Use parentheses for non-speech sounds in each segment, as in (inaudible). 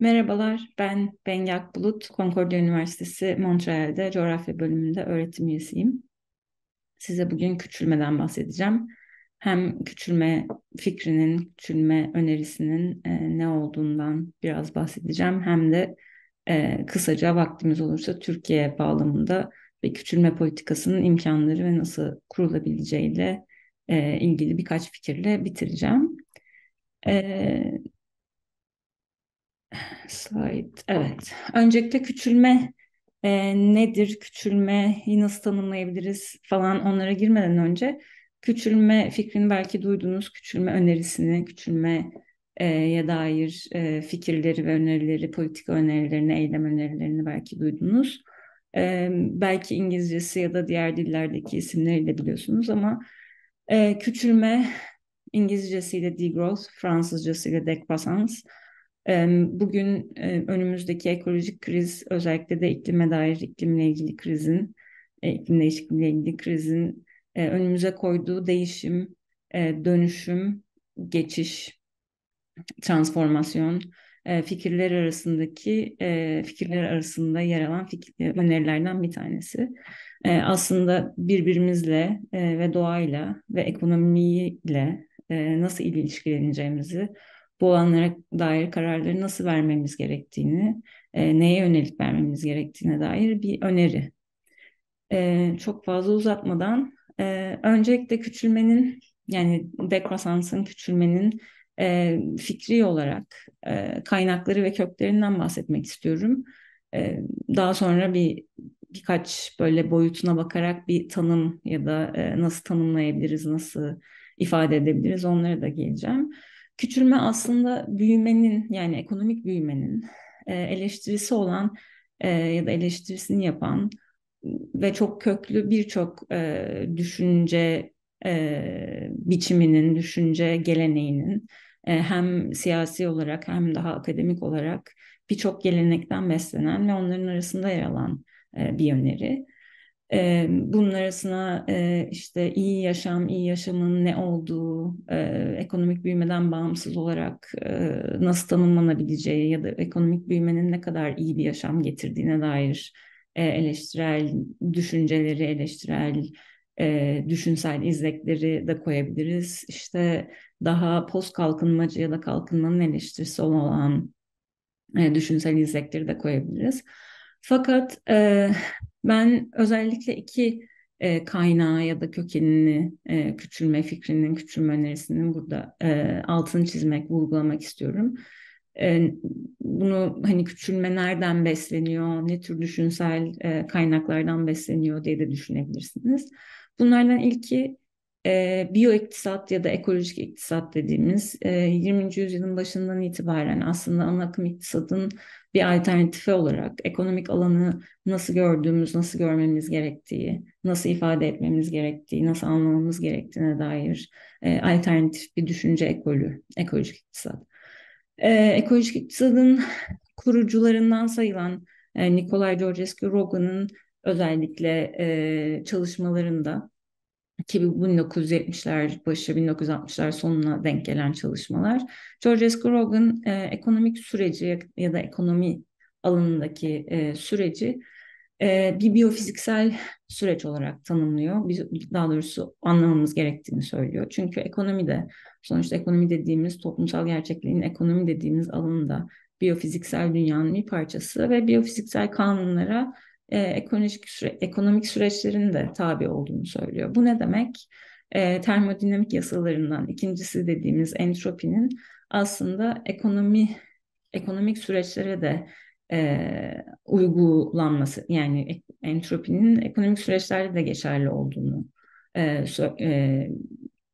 Merhabalar, ben Bengak Bulut, Concordia Üniversitesi Montreal'de coğrafya bölümünde öğretim üyesiyim. Size bugün küçülmeden bahsedeceğim. Hem küçülme fikrinin, küçülme önerisinin e, ne olduğundan biraz bahsedeceğim. Hem de e, kısaca vaktimiz olursa Türkiye bağlamında ve küçülme politikasının imkanları ve nasıl kurulabileceğiyle e, ilgili birkaç fikirle bitireceğim. E, Slide. Evet. Öncelikle küçülme e, nedir? Küçülmeyi nasıl tanımlayabiliriz falan onlara girmeden önce küçülme fikrini belki duydunuz. Küçülme önerisini, küçülme e, ya dair e, fikirleri ve önerileri, politika önerilerini, eylem önerilerini belki duydunuz. E, belki İngilizcesi ya da diğer dillerdeki isimleriyle biliyorsunuz ama e, küçülme İngilizcesiyle degrowth, Fransızcasıyla decroissance, Bugün önümüzdeki ekolojik kriz özellikle de iklime dair iklimle ilgili krizin, e, iklim değişikliğiyle ilgili krizin e, önümüze koyduğu değişim, e, dönüşüm, geçiş, transformasyon fikirler arasındaki fikirler arasında yer alan fikir, önerilerden bir tanesi. Aslında birbirimizle ve doğayla ve ekonomiyle nasıl ilişkileneceğimizi bu alanlara dair kararları nasıl vermemiz gerektiğini, e, neye yönelik vermemiz gerektiğine dair bir öneri. E, çok fazla uzatmadan e, öncelikle küçülmenin yani dekrosansın küçülmenin e, fikri olarak e, kaynakları ve köklerinden bahsetmek istiyorum. E, daha sonra bir birkaç böyle boyutuna bakarak bir tanım ya da e, nasıl tanımlayabiliriz, nasıl ifade edebiliriz onlara da geleceğim. Küçülme aslında büyümenin yani ekonomik büyümenin e, eleştirisi olan e, ya da eleştirisini yapan ve çok köklü birçok e, düşünce biçiminin, düşünce geleneğinin hem siyasi olarak hem daha akademik olarak birçok gelenekten beslenen ve onların arasında yer alan bir öneri. E, bunun arasına e, işte iyi yaşam, iyi yaşamın ne olduğu, e, ekonomik büyümeden bağımsız olarak e, nasıl tanımlanabileceği ya da ekonomik büyümenin ne kadar iyi bir yaşam getirdiğine dair e, eleştirel düşünceleri, eleştirel e, düşünsel izlekleri de koyabiliriz. İşte daha post kalkınmacı ya da kalkınmanın eleştirisi olan e, düşünsel izlekleri de koyabiliriz. Fakat e, ben özellikle iki e, kaynağı ya da kökenini e, küçülme fikrinin küçülme önerisinin burada e, altını çizmek, vurgulamak istiyorum. E, bunu hani küçülme nereden besleniyor, ne tür düşünsel e, kaynaklardan besleniyor diye de düşünebilirsiniz. Bunlardan ilki e, biyoiktisat ya da ekolojik iktisat dediğimiz e, 20. yüzyılın başından itibaren aslında ana akım iktisadın bir alternatifi olarak ekonomik alanı nasıl gördüğümüz, nasıl görmemiz gerektiği, nasıl ifade etmemiz gerektiği, nasıl anlamamız gerektiğine dair e, alternatif bir düşünce ekolü, ekolojik iktisat. E, ekolojik iktisadın kurucularından sayılan e, Nikolay Georgescu Rogan'ın özellikle e, çalışmalarında ki 1970'ler başı 1960'lar sonuna denk gelen çalışmalar. George S. Grogan e, ekonomik süreci ya da ekonomi alanındaki e, süreci e, bir biyofiziksel süreç olarak tanımlıyor. Biz, daha doğrusu anlamamız gerektiğini söylüyor. Çünkü ekonomi de sonuçta ekonomi dediğimiz toplumsal gerçekliğin ekonomi dediğimiz alanında biyofiziksel dünyanın bir parçası ve biyofiziksel kanunlara e, ekonomik, süre, ekonomik süreçlerin de tabi olduğunu söylüyor. Bu ne demek? E, termodinamik yasalarından ikincisi dediğimiz entropinin aslında ekonomi ekonomik süreçlere de e, uygulanması yani entropinin ekonomik süreçlerde de geçerli olduğunu e, e,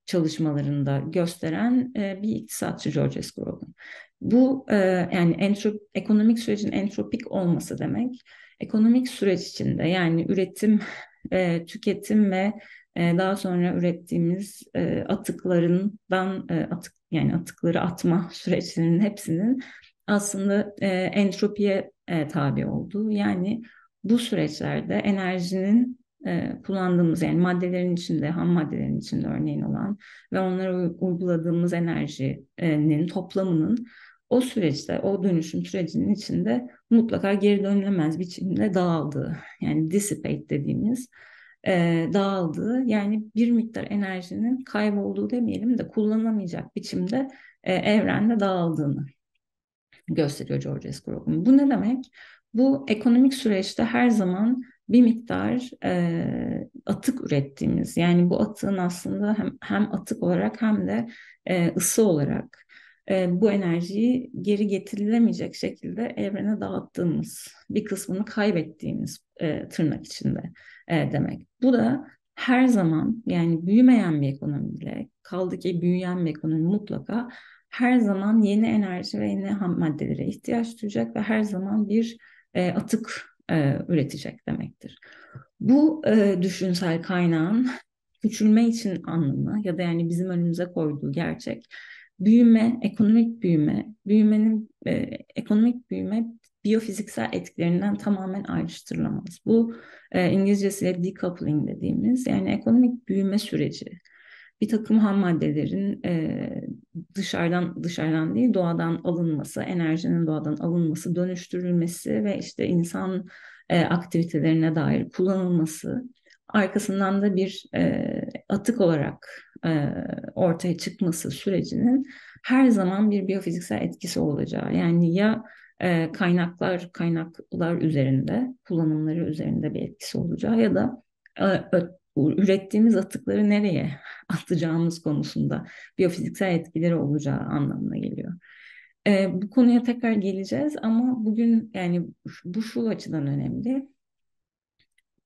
çalışmalarında gösteren e, bir iktisatçı George S. Grogan. Bu e, yani entrop, ekonomik sürecin entropik olması demek ekonomik süreç içinde yani üretim, e, tüketim ve e, daha sonra ürettiğimiz e, atıklarından e, atık yani atıkları atma (laughs) süreçlerinin hepsinin aslında e, entropiye e, tabi olduğu yani bu süreçlerde enerjinin e, kullandığımız yani maddelerin içinde ham maddelerin içinde örneğin olan ve onlara uyguladığımız enerjinin toplamının o süreçte, o dönüşüm sürecinin içinde mutlaka geri dönülemez biçimde dağıldığı, yani dissipate dediğimiz e, dağıldığı, yani bir miktar enerjinin kaybolduğu demeyelim de kullanamayacak biçimde e, evrende dağıldığını gösteriyor George S. Krogman. Bu ne demek? Bu ekonomik süreçte her zaman bir miktar e, atık ürettiğimiz, yani bu atığın aslında hem, hem atık olarak hem de e, ısı olarak e, bu enerjiyi geri getirilemeyecek şekilde evrene dağıttığımız, bir kısmını kaybettiğimiz e, tırnak içinde e, demek. Bu da her zaman yani büyümeyen bir ekonomi bile kaldı ki büyüyen bir ekonomi mutlaka her zaman yeni enerji ve yeni maddelere ihtiyaç duyacak ve her zaman bir e, atık e, üretecek demektir. Bu e, düşünsel kaynağın küçülme için anlamı ya da yani bizim önümüze koyduğu gerçek büyüme, ekonomik büyüme, büyümenin e, ekonomik büyüme biyofiziksel etkilerinden tamamen ayrıştırılamaz. Bu e, İngilizcesiyle decoupling dediğimiz yani ekonomik büyüme süreci. Bir takım ham maddelerin e, dışarıdan dışarıdan değil doğadan alınması, enerjinin doğadan alınması, dönüştürülmesi ve işte insan e, aktivitelerine dair kullanılması arkasından da bir e, atık olarak e, ortaya çıkması sürecinin her zaman bir biyofiziksel etkisi olacağı. Yani ya e, kaynaklar kaynaklar üzerinde, kullanımları üzerinde bir etkisi olacağı ya da e, ürettiğimiz atıkları nereye (laughs) atacağımız konusunda biyofiziksel etkileri olacağı anlamına geliyor. E, bu konuya tekrar geleceğiz ama bugün yani bu şu açıdan önemli.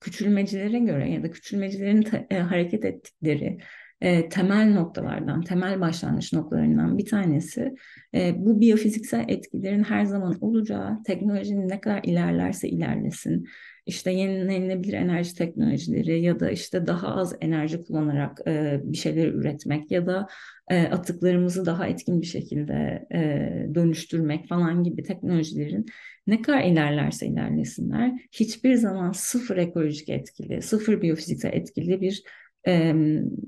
Küçülmecilere göre ya da küçülmecilerin ta, e, hareket ettikleri e, temel noktalardan, temel başlangıç noktalarından bir tanesi e, bu biyofiziksel etkilerin her zaman olacağı, teknolojinin ne kadar ilerlerse ilerlesin, işte yenilenebilir enerji teknolojileri ya da işte daha az enerji kullanarak e, bir şeyler üretmek ya da e, atıklarımızı daha etkin bir şekilde e, dönüştürmek falan gibi teknolojilerin ne kadar ilerlerse ilerlesinler hiçbir zaman sıfır ekolojik etkili, sıfır biyofiziksel etkili bir e,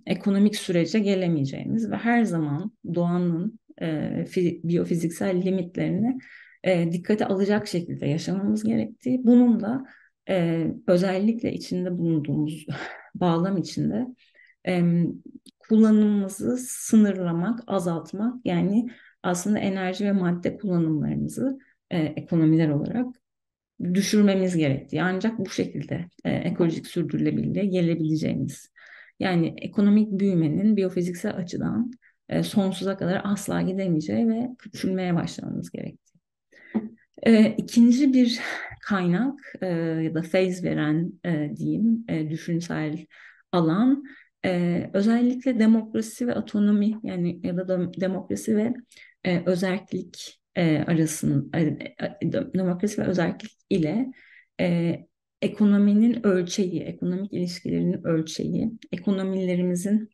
ekonomik sürece gelemeyeceğimiz ve her zaman doğanın e, biyofiziksel limitlerini e, dikkate alacak şekilde yaşamamız gerektiği, bunun da e, özellikle içinde bulunduğumuz (laughs) bağlam içinde e, kullanımımızı sınırlamak, azaltmak yani aslında enerji ve madde kullanımlarımızı e, ekonomiler olarak düşürmemiz gerektiği ancak bu şekilde e, ekolojik sürdürülebilirliğe gelebileceğimiz yani ekonomik büyümenin biyofiziksel açıdan e, sonsuza kadar asla gidemeyeceği ve küçülmeye başlamamız gerektiği. E, ikinci bir kaynak e, ya da feyz veren e, diyeyim e, düşünsel alan e, özellikle demokrasi ve otonomi yani ya da demokrasi ve e, özellik e, arasın e, e demokrasi ve özellik ile e, ekonominin ölçeği, ekonomik ilişkilerin ölçeği, ekonomilerimizin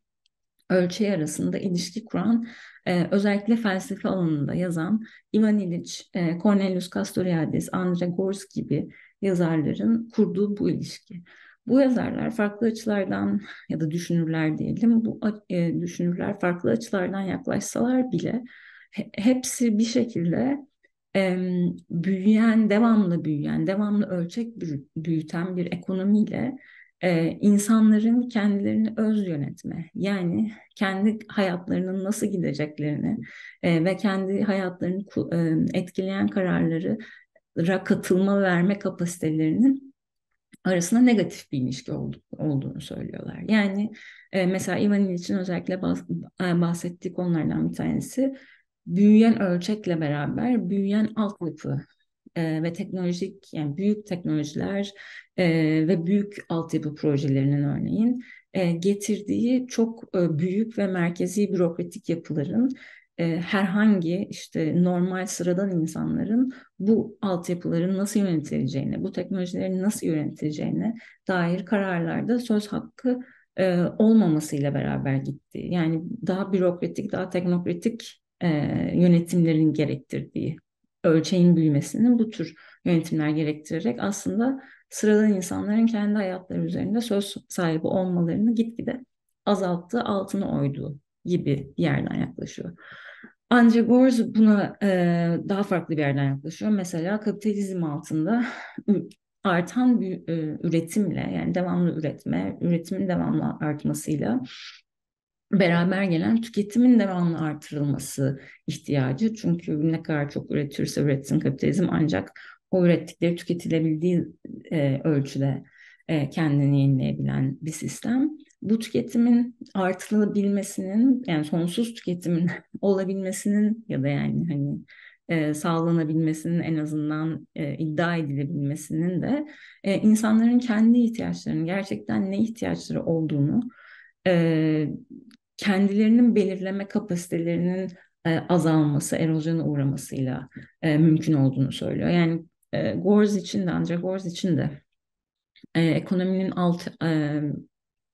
ölçeği arasında ilişki kuran e, özellikle felsefe alanında yazan Ivan Illich, e, Cornelius Castoriadis, Andre Gors gibi yazarların kurduğu bu ilişki. Bu yazarlar farklı açılardan ya da düşünürler diyelim, bu e, düşünürler farklı açılardan yaklaşsalar bile he, hepsi bir şekilde e, büyüyen, devamlı büyüyen, devamlı ölçek büyüten bir ekonomiyle e, insanların kendilerini öz yönetme, yani kendi hayatlarının nasıl gideceklerini e, ve kendi hayatlarını e, etkileyen kararları katılma verme kapasitelerinin arasında negatif bir ilişki oldu, olduğunu söylüyorlar. Yani e, mesela İvan için özellikle e, bahsettiği konulardan bir tanesi büyüyen ölçekle beraber büyüyen altyapı e, ve teknolojik yani büyük teknolojiler e, ve büyük altyapı projelerinin örneğin e, getirdiği çok e, büyük ve merkezi bürokratik yapıların e, herhangi işte normal sıradan insanların bu altyapıların nasıl yönetileceğine, bu teknolojilerin nasıl yönetileceğine dair kararlarda söz hakkı e, olmamasıyla beraber gitti. Yani daha bürokratik, daha teknokratik e, yönetimlerin gerektirdiği ölçeğin büyümesinin bu tür yönetimler gerektirerek aslında sıradan insanların kendi hayatları üzerinde söz sahibi olmalarını gitgide azalttığı altını oyduğu gibi bir yerden yaklaşıyor. Ancak Gorz buna e, daha farklı bir yerden yaklaşıyor. Mesela kapitalizm altında artan bir e, üretimle yani devamlı üretme, üretimin devamlı artmasıyla beraber gelen tüketimin devamlı artırılması ihtiyacı. Çünkü ne kadar çok üretirse üretsin kapitalizm ancak o ürettikleri tüketilebildiği e, ölçüde e, kendini yenileyebilen bir sistem. Bu tüketimin artılabilmesinin yani sonsuz tüketimin (laughs) olabilmesinin ya da yani hani e, sağlanabilmesinin en azından e, iddia edilebilmesinin de e, insanların kendi ihtiyaçlarının gerçekten ne ihtiyaçları olduğunu e, kendilerinin belirleme kapasitelerinin e, azalması, erozyona uğramasıyla e, mümkün olduğunu söylüyor. Yani e, Gores için de ancak Gores için de e, ekonominin alt e,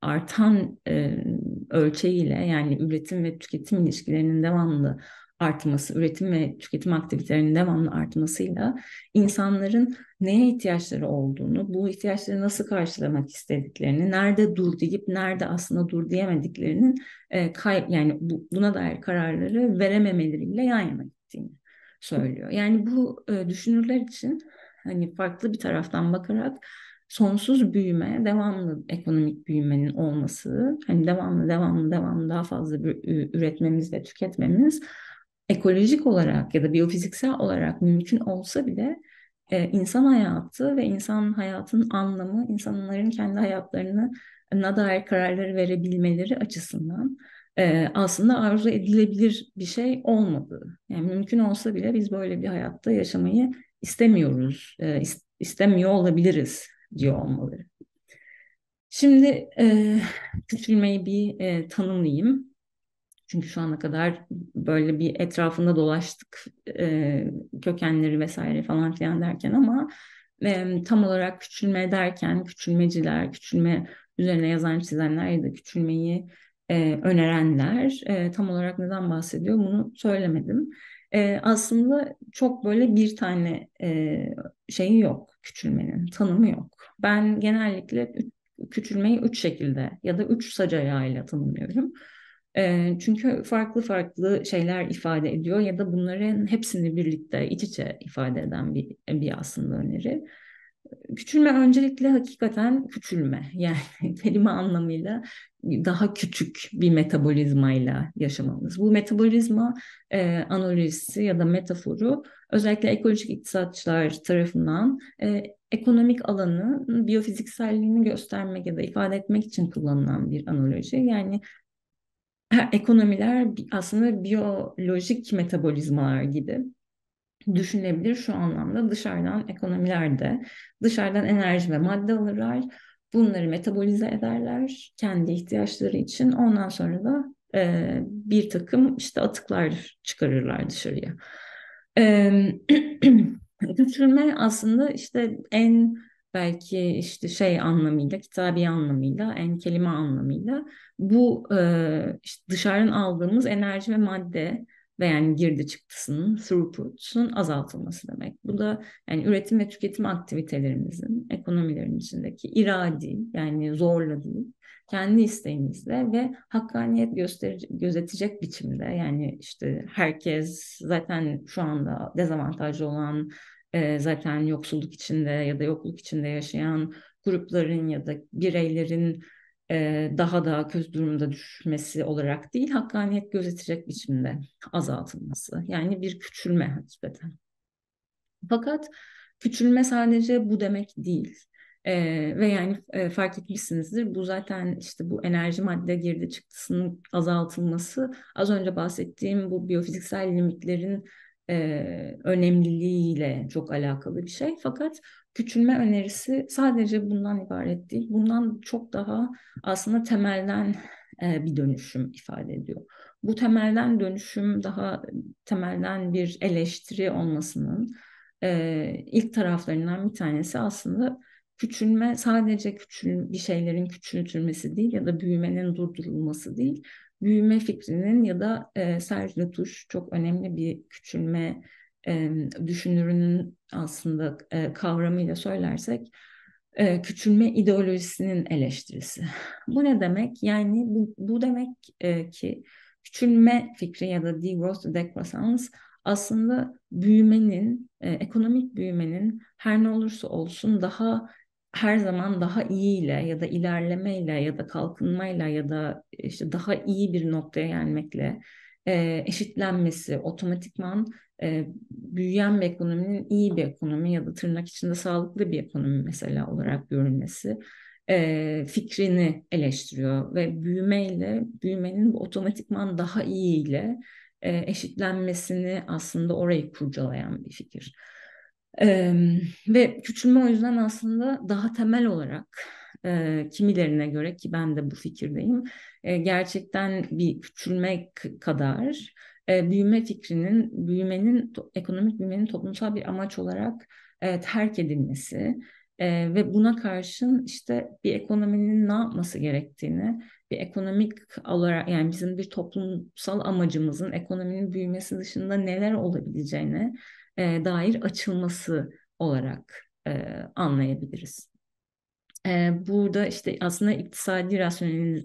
artan e, ölçeğiyle yani üretim ve tüketim ilişkilerinin devamlı artması, üretim ve tüketim aktivitelerinin devamlı artmasıyla insanların neye ihtiyaçları olduğunu, bu ihtiyaçları nasıl karşılamak istediklerini, nerede dur deyip nerede aslında dur diyemediklerinin e, kay, yani bu, buna dair kararları verememeleriyle yan yana gittiğini söylüyor. Yani bu e, düşünürler için hani farklı bir taraftan bakarak sonsuz büyüme, devamlı ekonomik büyümenin olması, hani devamlı devamlı devamlı daha fazla bir, üretmemiz ve tüketmemiz ekolojik olarak ya da biyofiziksel olarak mümkün olsa bile e, insan hayatı ve insan hayatının anlamı, insanların kendi hayatlarını na dair kararları verebilmeleri açısından e, aslında arzu edilebilir bir şey olmadı. Yani mümkün olsa bile biz böyle bir hayatta yaşamayı istemiyoruz, e, istemiyor olabiliriz diyor olmaları. Şimdi e, küçülmeyi bir e, tanımlayayım. Çünkü şu ana kadar böyle bir etrafında dolaştık e, kökenleri vesaire falan filan derken ama e, tam olarak küçülme derken küçülmeciler, küçülme üzerine yazan çizenler ya da küçülmeyi e, önerenler e, tam olarak neden bahsediyor bunu söylemedim. E, aslında çok böyle bir tane e, şeyi yok küçülmenin tanımı yok. Ben genellikle küçülmeyi üç şekilde ya da üç sac ayağıyla tanımlıyorum çünkü farklı farklı şeyler ifade ediyor ya da bunların hepsini birlikte iç içe ifade eden bir, bir aslında öneri. Küçülme öncelikle hakikaten küçülme (laughs) yani kelime anlamıyla daha küçük bir metabolizmayla yaşamamız. Bu metabolizma e, analojisi ya da metaforu özellikle ekolojik iktisatçılar tarafından e, ekonomik alanı biyofizikselliğini göstermek ya da ifade etmek için kullanılan bir analoji. Yani ekonomiler aslında biyolojik metabolizmalar gibi düşünebilir şu anlamda dışarıdan ekonomiler de dışarıdan enerji ve madde alırlar. Bunları metabolize ederler kendi ihtiyaçları için. Ondan sonra da e, bir takım işte atıklar çıkarırlar dışarıya. E, (clears throat) küçülme aslında işte en belki işte şey anlamıyla, kitabi anlamıyla, en kelime anlamıyla bu e, işte dışarıdan aldığımız enerji ve madde ve yani girdi çıktısının, throughput'un azaltılması demek. Bu da yani üretim ve tüketim aktivitelerimizin, ekonomilerin içindeki iradi yani zorla değil, kendi isteğimizle ve hakkaniyet gösterici, gözetecek biçimde yani işte herkes zaten şu anda dezavantajlı olan e, zaten yoksulluk içinde ya da yokluk içinde yaşayan grupların ya da bireylerin e, daha da kötü durumda düşmesi olarak değil, hakkaniyet gözetecek biçimde azaltılması. Yani bir küçülme hakikaten. Fakat küçülme sadece bu demek değil. E, ve yani e, fark etmişsinizdir bu zaten işte bu enerji madde girdi çıktısının azaltılması az önce bahsettiğim bu biyofiziksel limitlerin e, önemliliğiyle çok alakalı bir şey. Fakat küçülme önerisi sadece bundan ibaret değil. Bundan çok daha aslında temelden e, bir dönüşüm ifade ediyor. Bu temelden dönüşüm daha temelden bir eleştiri olmasının e, ilk taraflarından bir tanesi aslında küçülme sadece küçül bir şeylerin küçültülmesi değil ya da büyümenin durdurulması değil büyüme fikrinin ya da e, Serge Latouche çok önemli bir küçülme e, düşünürünün aslında e, kavramıyla söylersek e, küçülme ideolojisinin eleştirisi. Bu ne demek? Yani bu, bu demek e, ki küçülme fikri ya da degrowth decroissance aslında büyümenin, e, ekonomik büyümenin her ne olursa olsun daha her zaman daha iyiyle ya da ilerlemeyle ya da kalkınmayla ya da işte daha iyi bir noktaya gelmekle e, eşitlenmesi otomatikman e, büyüyen bir ekonominin iyi bir ekonomi ya da tırnak içinde sağlıklı bir ekonomi mesela olarak görülmesi e, fikrini eleştiriyor ve büyümeyle büyümenin bu otomatikman daha iyiyle e, eşitlenmesini aslında orayı kurcalayan bir fikir. Ee, ve küçülme o yüzden aslında daha temel olarak e, kimilerine göre ki ben de bu fikirdeyim e, gerçekten bir küçülmek kadar e, büyüme fikrinin büyümenin ekonomik büyümenin toplumsal bir amaç olarak e, terk edilmesi e, ve buna karşın işte bir ekonominin ne yapması gerektiğini bir ekonomik olarak yani bizim bir toplumsal amacımızın ekonominin büyümesi dışında neler olabileceğini e, dair açılması olarak e, anlayabiliriz. E, burada işte aslında iktisadi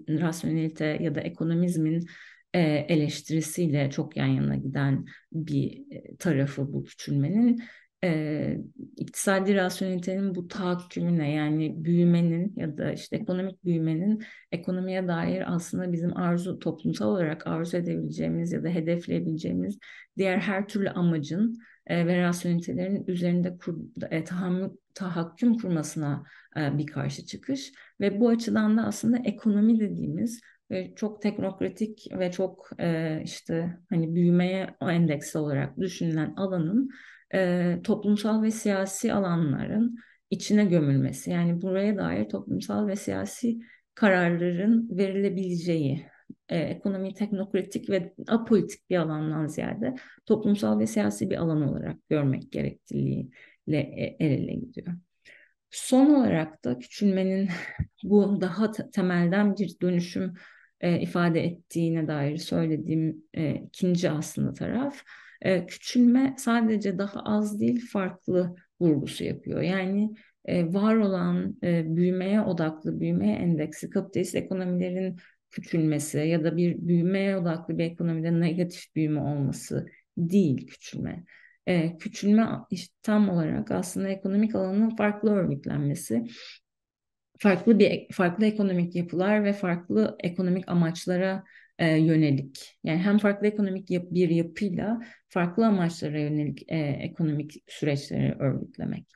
rasyonelite ya da ekonomizmin e, eleştirisiyle çok yan yana giden bir e, tarafı bu küçülmenin e, iktisadi rasyonelitenin bu tahakkümüne yani büyümenin ya da işte ekonomik büyümenin ekonomiye dair aslında bizim arzu toplumsal olarak arzu edebileceğimiz ya da hedefleyebileceğimiz diğer her türlü amacın e, ve rasyonelitelerin üzerinde kur, e, tahammül, tahakküm kurmasına e, bir karşı çıkış ve bu açıdan da aslında ekonomi dediğimiz ve çok teknokratik ve çok e, işte hani büyümeye endeksli olarak düşünülen alanın e, toplumsal ve siyasi alanların içine gömülmesi yani buraya dair toplumsal ve siyasi kararların verilebileceği e, ekonomiyi teknokratik ve apolitik bir alandan ziyade toplumsal ve siyasi bir alan olarak görmek gerekliliğiyle e, el ele gidiyor. Son olarak da küçülmenin (laughs) bu daha temelden bir dönüşüm e, ifade ettiğine dair söylediğim e, ikinci aslında taraf e, küçülme sadece daha az değil farklı vurgusu yapıyor. Yani e, var olan e, büyümeye odaklı, büyümeye endeksi kapitalist ekonomilerin küçülmesi ya da bir büyümeye odaklı bir ekonomide negatif büyüme olması değil küçülme. E, küçülme işte tam olarak aslında ekonomik alanın farklı örgütlenmesi, farklı bir farklı ekonomik yapılar ve farklı ekonomik amaçlara e, yönelik. Yani hem farklı ekonomik yap, bir yapıyla farklı amaçlara yönelik e, ekonomik süreçleri örgütlemek.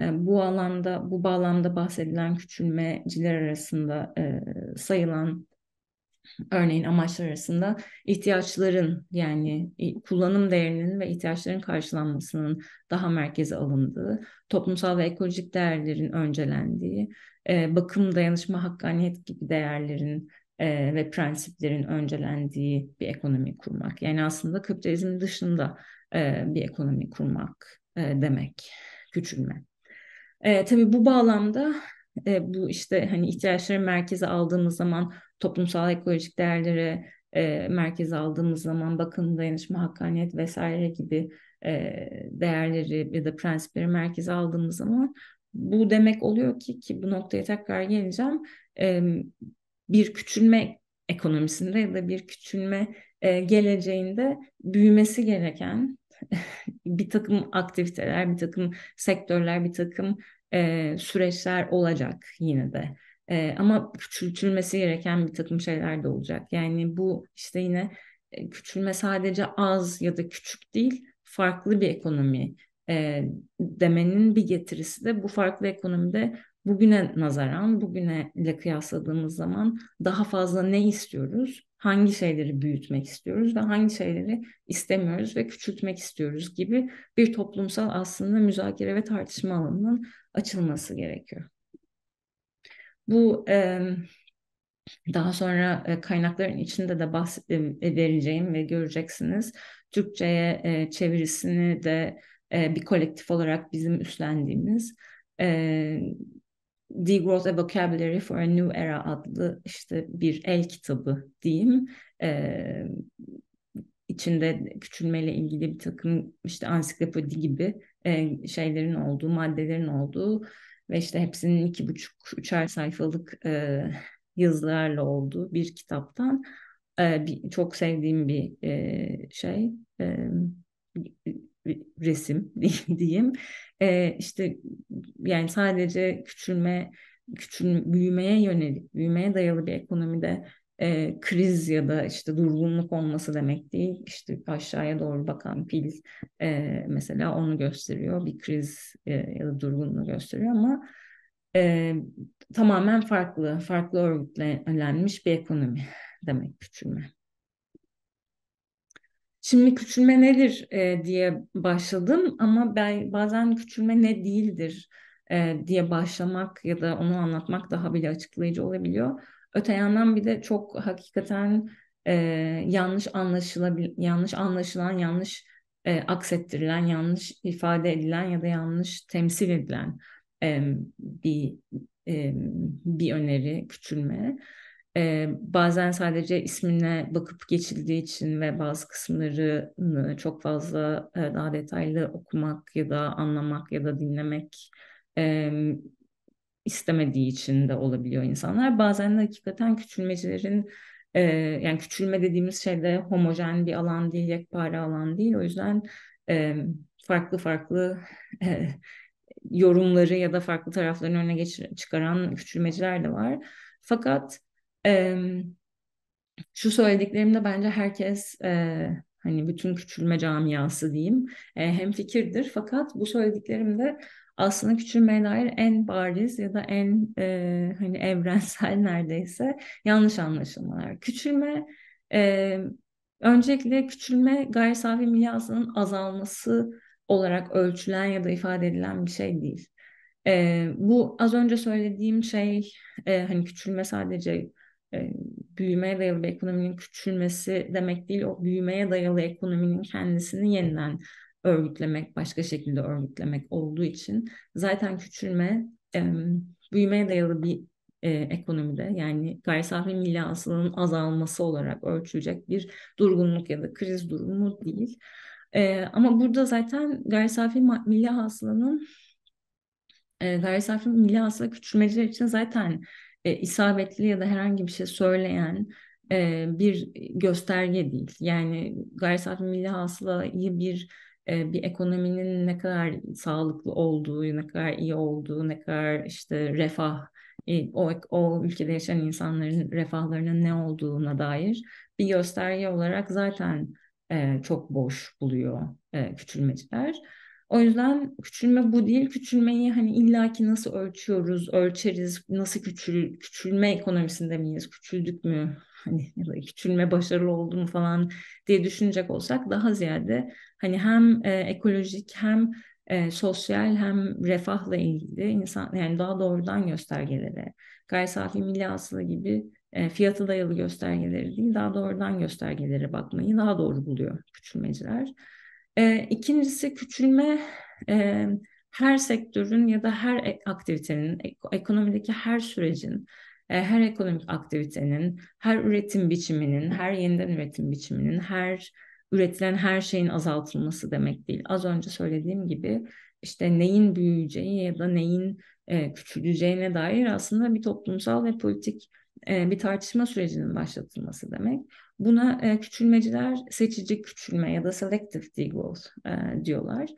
E, bu alanda, bu bağlamda bahsedilen küçülmeciler arasında e, sayılan örneğin amaçlar arasında ihtiyaçların yani kullanım değerinin ve ihtiyaçların karşılanmasının daha merkeze alındığı, toplumsal ve ekolojik değerlerin öncelendiği, e, bakım, dayanışma, hakkaniyet gibi değerlerin e, ve prensiplerin öncelendiği bir ekonomi kurmak. Yani aslında kapitalizmin dışında e, bir ekonomi kurmak e, demek, küçülme. E, tabii bu bağlamda e, bu işte hani ihtiyaçları merkeze aldığımız zaman toplumsal ekolojik değerleri e, merkeze aldığımız zaman bakın dayanışma, hakkaniyet vesaire gibi e, değerleri ya da prensipleri merkeze aldığımız zaman bu demek oluyor ki ki bu noktaya tekrar geleceğim e, bir küçülme ekonomisinde ya da bir küçülme e, geleceğinde büyümesi gereken (laughs) bir takım aktiviteler, bir takım sektörler, bir takım e, süreçler olacak yine de. E, ama küçültülmesi gereken bir takım şeyler de olacak. Yani bu işte yine e, küçülme sadece az ya da küçük değil, farklı bir ekonomi e, demenin bir getirisi de bu farklı ekonomide bugüne nazaran, bugüne ile kıyasladığımız zaman daha fazla ne istiyoruz, hangi şeyleri büyütmek istiyoruz ve hangi şeyleri istemiyoruz ve küçültmek istiyoruz gibi bir toplumsal aslında müzakere ve tartışma alanının açılması gerekiyor. Bu e, daha sonra e, kaynakların içinde de bahs- e, vereceğim ve göreceksiniz. Türkçe'ye e, çevirisini de e, bir kolektif olarak bizim üstlendiğimiz e, Degrowth a Vocabulary for a New Era adlı işte bir el kitabı diyeyim. E, içinde küçülmeyle ilgili bir takım işte ansiklopedi gibi e, şeylerin olduğu, maddelerin olduğu ve işte hepsinin iki buçuk, üçer sayfalık e, yazılarla olduğu bir kitaptan e, bir, çok sevdiğim bir e, şey e, resim (laughs) diyeyim. E, işte yani sadece küçülme küçül büyümeye yönelik, büyümeye dayalı bir ekonomide e, kriz ya da işte durgunluk olması demek değil. İşte aşağıya doğru bakan pil e, mesela onu gösteriyor. Bir kriz e, ya da durgunluğu gösteriyor ama e, tamamen farklı, farklı örgütlenmiş bir ekonomi demek küçülme. Şimdi küçülme nedir e, diye başladım ama ben bazen küçülme ne değildir e, diye başlamak ya da onu anlatmak daha bile açıklayıcı olabiliyor Öte yandan bir de çok hakikaten e, yanlış anlaşılabil yanlış anlaşılan, yanlış e, aksettirilen, yanlış ifade edilen ya da yanlış temsil edilen e, bir e, bir öneri küçülme. E, bazen sadece ismine bakıp geçildiği için ve bazı kısımlarını çok fazla e, daha detaylı okumak ya da anlamak ya da dinlemek e, istemediği için de olabiliyor insanlar. Bazen de hakikaten küçülmecilerin e, yani küçülme dediğimiz şey de homojen bir alan değil, yekpare alan değil. O yüzden e, farklı farklı e, yorumları ya da farklı taraflarını öne geçir, çıkaran küçülmeciler de var. Fakat e, şu söylediklerimde bence herkes e, hani bütün küçülme camiası diyeyim e, hem fikirdir. Fakat bu söylediklerimde aslında küçülmeye dair en bariz ya da en e, hani evrensel (laughs) neredeyse yanlış anlaşılmalar. Küçülme e, öncelikle küçülme gayri safi milli azalması olarak ölçülen ya da ifade edilen bir şey değil. E, bu az önce söylediğim şey e, hani küçülme sadece e, büyümeye dayalı bir ekonominin küçülmesi demek değil, o büyümeye dayalı ekonominin kendisini yeniden örgütlemek, başka şekilde örgütlemek olduğu için zaten küçülme büyümeye dayalı bir e, ekonomide yani gayri safi milli hasılanın azalması olarak ölçülecek bir durgunluk ya da kriz durumu değil. E, ama burada zaten gayri safi milli hasılanın e, gayri safi milli hasıla küçülmeciler için zaten e, isabetli ya da herhangi bir şey söyleyen bir gösterge değil. Yani gayri safi milli hasılayı bir e, bir ekonominin ne kadar sağlıklı olduğu, ne kadar iyi olduğu, ne kadar işte refah, e, o, o ülkede yaşayan insanların refahlarının ne olduğuna dair bir gösterge olarak zaten e, çok boş buluyor e, küçülmeciler. O yüzden küçülme bu değil. Küçülmeyi hani illaki nasıl ölçüyoruz, ölçeriz, nasıl küçül, küçülme ekonomisinde miyiz, küçüldük mü hani ya da küçülme başarılı oldu falan diye düşünecek olsak daha ziyade hani hem e, ekolojik hem e, sosyal hem refahla ilgili insan yani daha doğrudan göstergeleri gayri safi milli hasıla gibi e, fiyatı dayalı göstergeleri değil daha doğrudan göstergelere bakmayı daha doğru buluyor küçülmeciler. E, ikincisi küçülme e, her sektörün ya da her e, aktivitenin, ekonomideki her sürecin e, her ekonomik aktivitenin, her üretim biçiminin, her yeniden üretim biçiminin, her üretilen her şeyin azaltılması demek değil. Az önce söylediğim gibi işte neyin büyüyeceği ya da neyin e, küçüleceğine dair aslında bir toplumsal ve politik e, bir tartışma sürecinin başlatılması demek. Buna e, küçülmeciler seçici küçülme ya da selective degrowth e, diyorlar.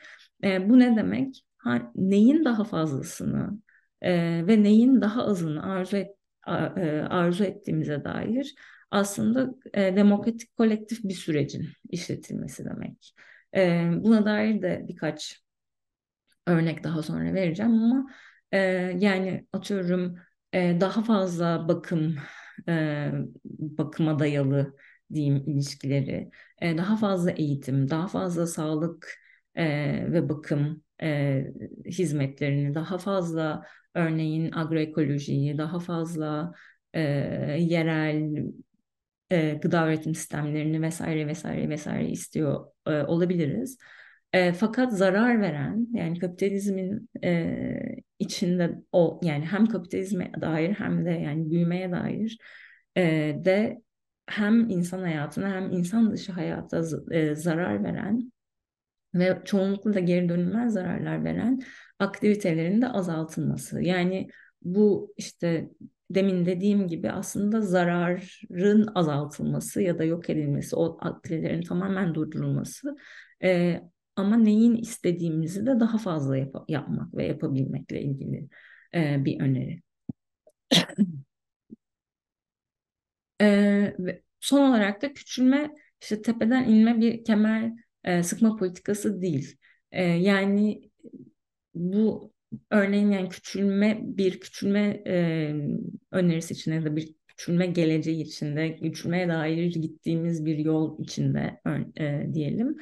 E, bu ne demek? Ha, neyin daha fazlasını e, ve neyin daha azını arzu et, e, arzu ettiğimize dair aslında e, demokratik kolektif bir sürecin işletilmesi demek. E, buna dair de birkaç örnek daha sonra vereceğim ama e, yani atıyorum e, daha fazla bakım e, bakıma dayalı diyeyim ilişkileri, e, daha fazla eğitim, daha fazla sağlık e, ve bakım e, hizmetlerini, daha fazla Örneğin agroekolojiyi daha fazla e, yerel e, gıda üretim sistemlerini vesaire vesaire vesaire istiyor e, olabiliriz. E, fakat zarar veren yani kapitalizmin e, içinde o yani hem kapitalizme dair hem de yani büyümeye dair e, de hem insan hayatına hem insan dışı hayata e, zarar veren ve çoğunlukla da geri dönülmez zararlar veren aktivitelerinin de azaltılması. Yani bu işte demin dediğim gibi aslında zararın azaltılması ya da yok edilmesi, o aktivitelerin tamamen durdurulması e, ama neyin istediğimizi de daha fazla yap- yapmak ve yapabilmekle ilgili e, bir öneri. e, ve son olarak da küçülme işte tepeden inme bir kemer e, sıkma politikası değil. E, yani bu örneğin yani küçülme bir küçülme e, önerisi için ya da bir küçülme geleceği içinde, küçülmeye dair gittiğimiz bir yol içinde e, diyelim.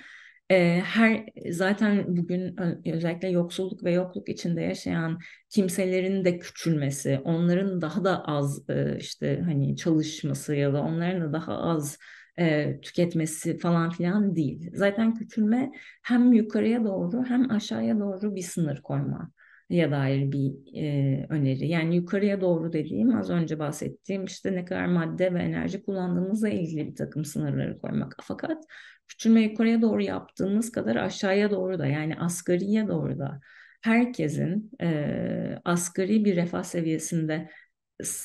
E, her zaten bugün özellikle yoksulluk ve yokluk içinde yaşayan kimselerin de küçülmesi, onların daha da az e, işte hani çalışması ya da onların da daha az e, tüketmesi falan filan değil. Zaten küçülme hem yukarıya doğru hem aşağıya doğru bir sınır koyma ya dair bir e, öneri. Yani yukarıya doğru dediğim az önce bahsettiğim işte ne kadar madde ve enerji kullandığımızla ilgili bir takım sınırları koymak. Fakat küçülme yukarıya doğru yaptığımız kadar aşağıya doğru da yani asgariye doğru da herkesin e, asgari bir refah seviyesinde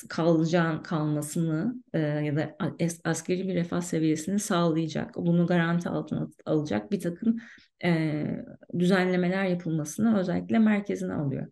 kalacağın kalmasını e, ya da askeri bir refah seviyesini sağlayacak, bunu garanti altına alacak bir takım e, düzenlemeler yapılmasını özellikle merkezine alıyor.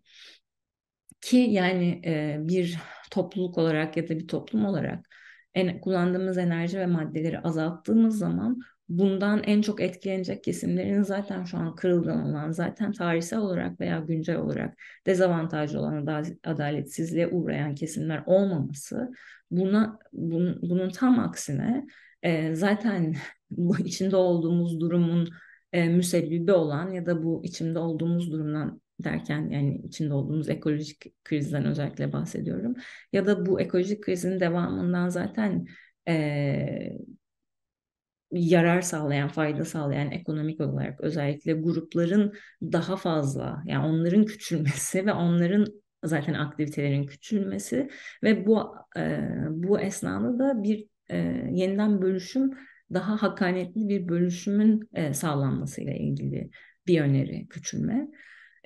Ki yani e, bir topluluk olarak ya da bir toplum olarak en, kullandığımız enerji ve maddeleri azalttığımız zaman bundan en çok etkilenecek kesimlerin zaten şu an kırılgan olan, zaten tarihsel olarak veya güncel olarak dezavantajlı olan adaletsizliğe uğrayan kesimler olmaması buna bun, bunun tam aksine e, zaten (laughs) bu içinde olduğumuz durumun e, müsebbibi olan ya da bu içinde olduğumuz durumdan derken yani içinde olduğumuz ekolojik krizden özellikle bahsediyorum ya da bu ekolojik krizin devamından zaten e, yarar sağlayan, fayda sağlayan ekonomik olarak özellikle grupların daha fazla yani onların küçülmesi ve onların zaten aktivitelerin küçülmesi ve bu e, bu esnada da bir e, yeniden bölüşüm daha hakanetli bir bölüşümün e, sağlanmasıyla ilgili bir öneri küçülme.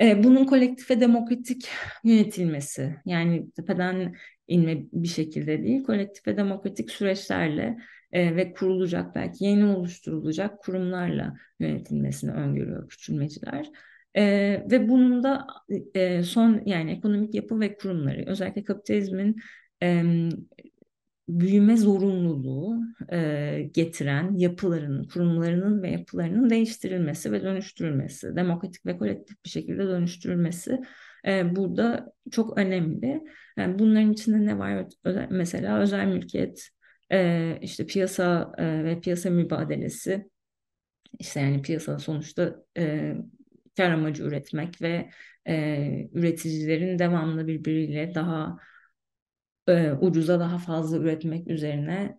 E, bunun kolektif ve demokratik yönetilmesi yani tepeden inme bir şekilde değil kolektif ve demokratik süreçlerle e, ve kurulacak belki yeni oluşturulacak kurumlarla yönetilmesini öngörüyor küçülmeciler. E, ve bunun da e, son yani ekonomik yapı ve kurumları özellikle kapitalizmin e, büyüme zorunluluğu e, getiren yapılarının, kurumlarının ve yapılarının değiştirilmesi ve dönüştürülmesi, demokratik ve kolektif bir şekilde dönüştürülmesi e, burada çok önemli. Yani e, bunların içinde ne var? Özel, mesela özel mülkiyet işte piyasa ve piyasa mübadelesi işte yani piyasa sonuçta e, kar amacı üretmek ve üreticilerin devamlı birbiriyle daha e, ucuza daha fazla üretmek üzerine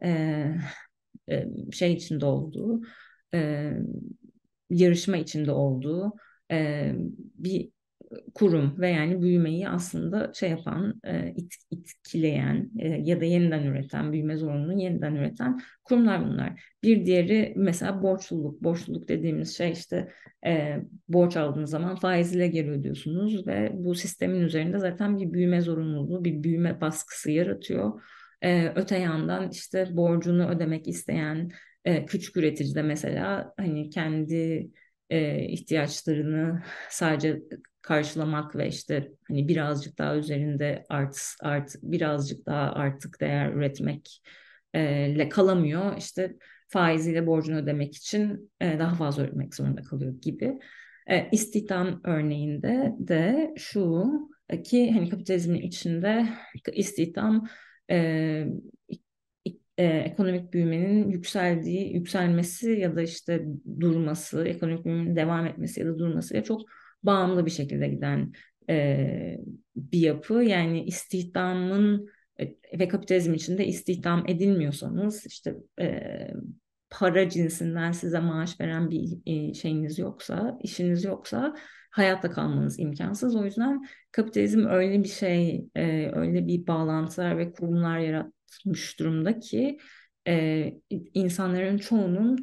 şey içinde olduğu yarışma içinde olduğu bir kurum ve yani büyümeyi aslında şey yapan, e, it, itkileyen e, ya da yeniden üreten, büyüme zorunluluğunu yeniden üreten kurumlar bunlar. Bir diğeri mesela borçluluk. Borçluluk dediğimiz şey işte e, borç aldığınız zaman faiziyle geri ödüyorsunuz ve bu sistemin üzerinde zaten bir büyüme zorunluluğu, bir büyüme baskısı yaratıyor. E, öte yandan işte borcunu ödemek isteyen e, küçük üretici de mesela hani kendi e, ihtiyaçlarını sadece karşılamak ve işte hani birazcık daha üzerinde art, art birazcık daha artık değer üretmekle kalamıyor. İşte faiziyle borcunu ödemek için daha fazla ödemek zorunda kalıyor gibi. E, istihdam örneğinde de şu e, ki hani kapitalizmin içinde istihdam e, e, ekonomik büyümenin yükseldiği, yükselmesi ya da işte durması, ekonomik büyümenin devam etmesi ya da durması ya çok bağımlı bir şekilde giden e, bir yapı. Yani istihdamın e, ve kapitalizm içinde istihdam edilmiyorsanız işte e, para cinsinden size maaş veren bir e, şeyiniz yoksa, işiniz yoksa hayatta kalmanız imkansız. O yüzden kapitalizm öyle bir şey, e, öyle bir bağlantılar ve kurumlar yaratmış durumda ki e, insanların çoğunun